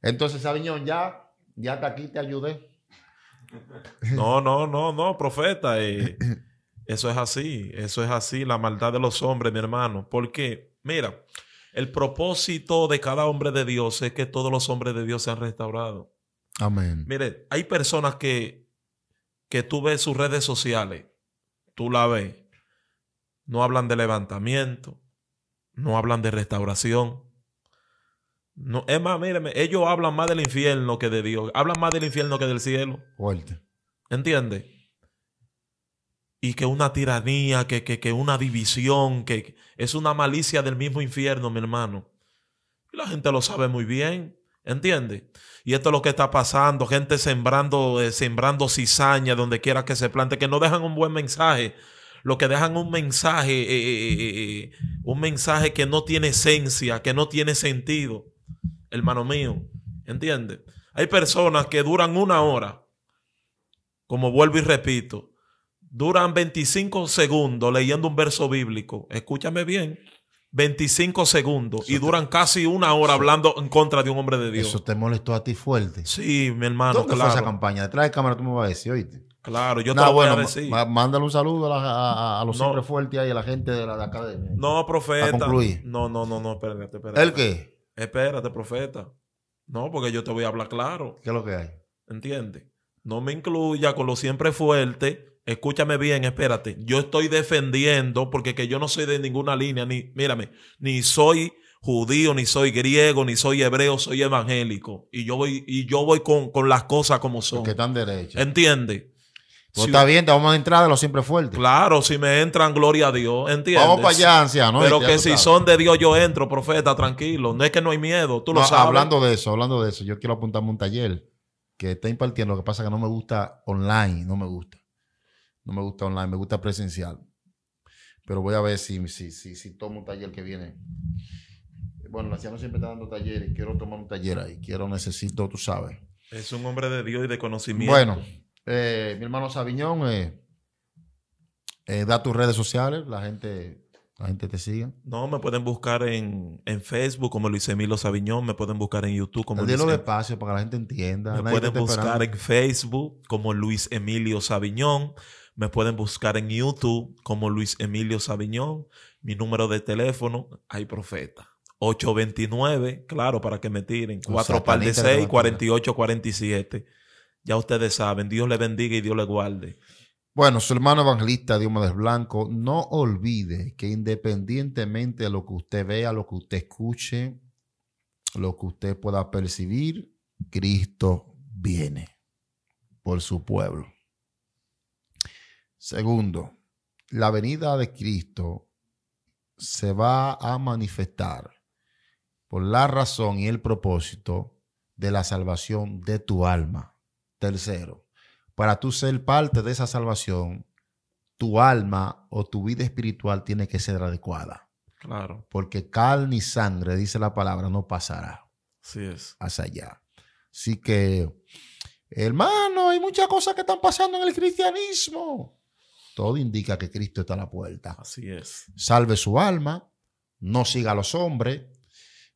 Entonces, Sabiñón, ya, ya hasta aquí te ayudé. No, no, no, no, profeta. Eh, eso es así, eso es así, la maldad de los hombres, mi hermano. Porque, mira, el propósito de cada hombre de Dios es que todos los hombres de Dios sean restaurados. Amén. Mire, hay personas que, que tú ves sus redes sociales, tú la ves, no hablan de levantamiento, no hablan de restauración, no, es más, ellos hablan más del infierno que de Dios, hablan más del infierno que del cielo. Fuerte. ¿Entiendes? Y que una tiranía, que, que, una división, que, es una malicia del mismo infierno, mi hermano. la gente lo sabe muy bien. ¿Entiendes? Y esto es lo que está pasando, gente sembrando, eh, sembrando cizaña donde quiera que se plante, que no dejan un buen mensaje, lo que dejan un mensaje, eh, eh, un mensaje que no tiene esencia, que no tiene sentido hermano mío. ¿Entiendes? Hay personas que duran una hora, como vuelvo y repito, duran 25 segundos leyendo un verso bíblico. Escúchame bien. 25 segundos y duran casi una hora hablando en contra de un hombre de Dios. Eso te molestó a ti fuerte. Sí, mi hermano, ¿Dónde claro. Fue esa campaña? Detrás de cámara tú me vas a decir, oíste. Claro, yo te voy a decir. Mándale un saludo a, los hombres fuertes y a la gente de la, academia. No, profeta. No, no, no, no, espérate, espérate. ¿El qué? espérate, profeta. No, porque yo te voy a hablar claro. ¿Qué es lo que hay? ¿Entiendes? No me incluya con lo siempre fuerte. Escúchame bien, espérate. Yo estoy defendiendo porque que yo no soy de ninguna línea, ni, mírame, ni soy judío, ni soy griego, ni soy hebreo, soy evangélico. Y yo voy, y yo voy con, con las cosas como son. Porque están derechas. ¿Entiendes? está bien, te vamos a entrar de los siempre fuertes. Claro, si me entran, gloria a Dios. ¿Entiendes? Vamos para allá, anciano. Pero este, que si son de Dios, yo entro, profeta, tranquilo. No es que no hay miedo, tú lo sabes. Hablando de eso, hablando de eso, yo quiero apuntarme un taller que está impartiendo. Lo que pasa es que no me gusta online, no me gusta. No me gusta online, me gusta presencial. Pero voy a ver si, si, si, tomo un taller que viene. Bueno, la siempre está dando talleres. Quiero tomar un taller ahí. Quiero, necesito, tú sabes. Es un hombre de Dios y de conocimiento. Bueno, eh, mi hermano Sabiñón, eh, eh, da tus redes sociales, la gente, la gente te sigue. No, me pueden buscar en, Facebook como Luis Emilio Sabiñón, me pueden buscar en YouTube como Luis Emilio. despacio para que la gente entienda. Me pueden buscar en Facebook como Luis Emilio Sabiñón, me pueden buscar en YouTube como Luis Emilio Sabiñón, mi número de teléfono, hay profeta. 829, claro, para que me tiren. 4 par de 6, 48, 47. Ya ustedes saben, Dios le bendiga y Dios le guarde. Bueno, su hermano evangelista Diomedes Blanco, no olvide que independientemente de lo que usted vea, lo que usted escuche, lo que usted pueda percibir, Cristo viene por su pueblo. Segundo, la venida de Cristo se va a manifestar por la razón y el propósito de la salvación de tu alma. Tercero, para tú ser parte de esa salvación, tu alma o tu vida espiritual tiene que ser adecuada. Claro. Porque carne y sangre, dice la palabra, no pasará. Así es. Hasta allá. Así que, hermano, hay muchas cosas que están pasando en el cristianismo. Todo indica que Cristo está a la puerta. Así es. Salve su alma, no siga a los hombres,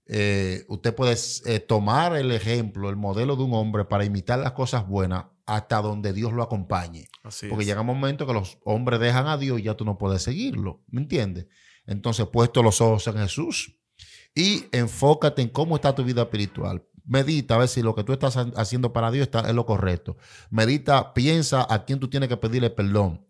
eh, usted puede eh, tomar el ejemplo, el modelo de un hombre para imitar las cosas buenas hasta donde Dios lo acompañe. Porque llega un momento que los hombres dejan a Dios y ya tú no puedes seguirlo, ¿me entiendes? Entonces, puesto los ojos en Jesús y enfócate en cómo está tu vida espiritual. Medita a ver si lo que tú estás haciendo para Dios está, es lo correcto. Medita, piensa a quién tú tienes que pedirle perdón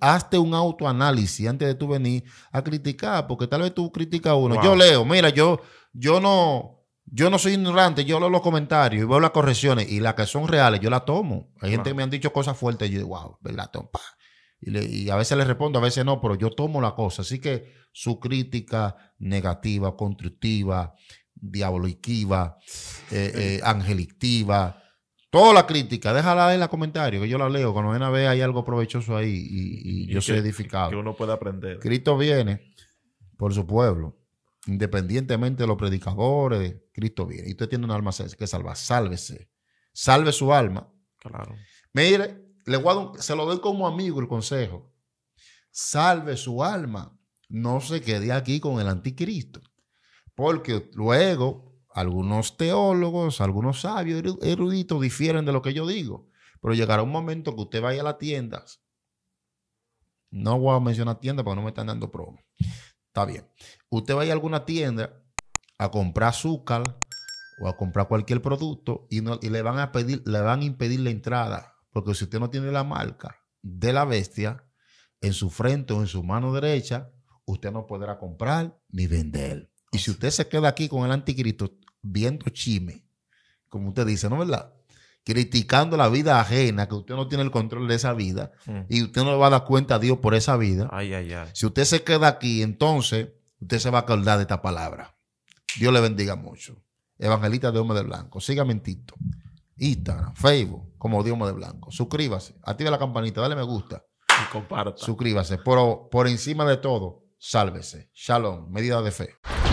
hazte un autoanálisis antes de tú venir a criticar, porque tal vez tú criticas a uno. Yo leo, mira, yo, yo no. Yo no soy ignorante, yo leo los comentarios y veo las correcciones y las que son reales, yo las tomo. Hay gente que me han dicho cosas fuertes y yo digo, wow, ¿verdad? Y, a veces le respondo, a veces no, pero yo tomo la cosa. Así que su crítica negativa, constructiva, diaboliquiva, eh, eh, angelictiva, Toda la crítica, déjala en los comentarios, que yo la leo. Cuando una vez hay algo provechoso ahí y, yo soy edificado. Que uno puede aprender. Cristo viene por su pueblo, independientemente de los predicadores. Cristo viene. Y usted tiene un alma que salvar. Sálvese. Salve su alma. Claro. Mire, le se lo doy como amigo el consejo. Salve su alma. No se quede aquí con el anticristo. Porque luego algunos teólogos, algunos sabios, eruditos difieren de lo que yo digo, pero llegará un momento que usted vaya a las tiendas. No voy a mencionar tiendas porque no me están dando promo. Está bien. Usted vaya a alguna tienda a comprar azúcar o a comprar cualquier producto y, no, y le van a pedir, le van a impedir la entrada, porque si usted no tiene la marca de la bestia en su frente o en su mano derecha, usted no podrá comprar ni vender. Y si usted se queda aquí con el anticristo, viendo chisme, como usted dice, ¿no es verdad? Criticando la vida ajena, que usted no tiene el control de esa vida mm. y usted no le va a dar cuenta a Dios por esa vida. Ay, ay, ay. Si usted se queda aquí, entonces usted se va a acordar de esta palabra. Dios le bendiga mucho. Evangelista de Hombre de Blanco. Sígame en Instagram, Facebook, como Dios de Blanco. Suscríbase, Activa la campanita, dale me gusta. Y comparta. Suscríbase. pero por encima de todo, sálvese. Shalom, medida de fe.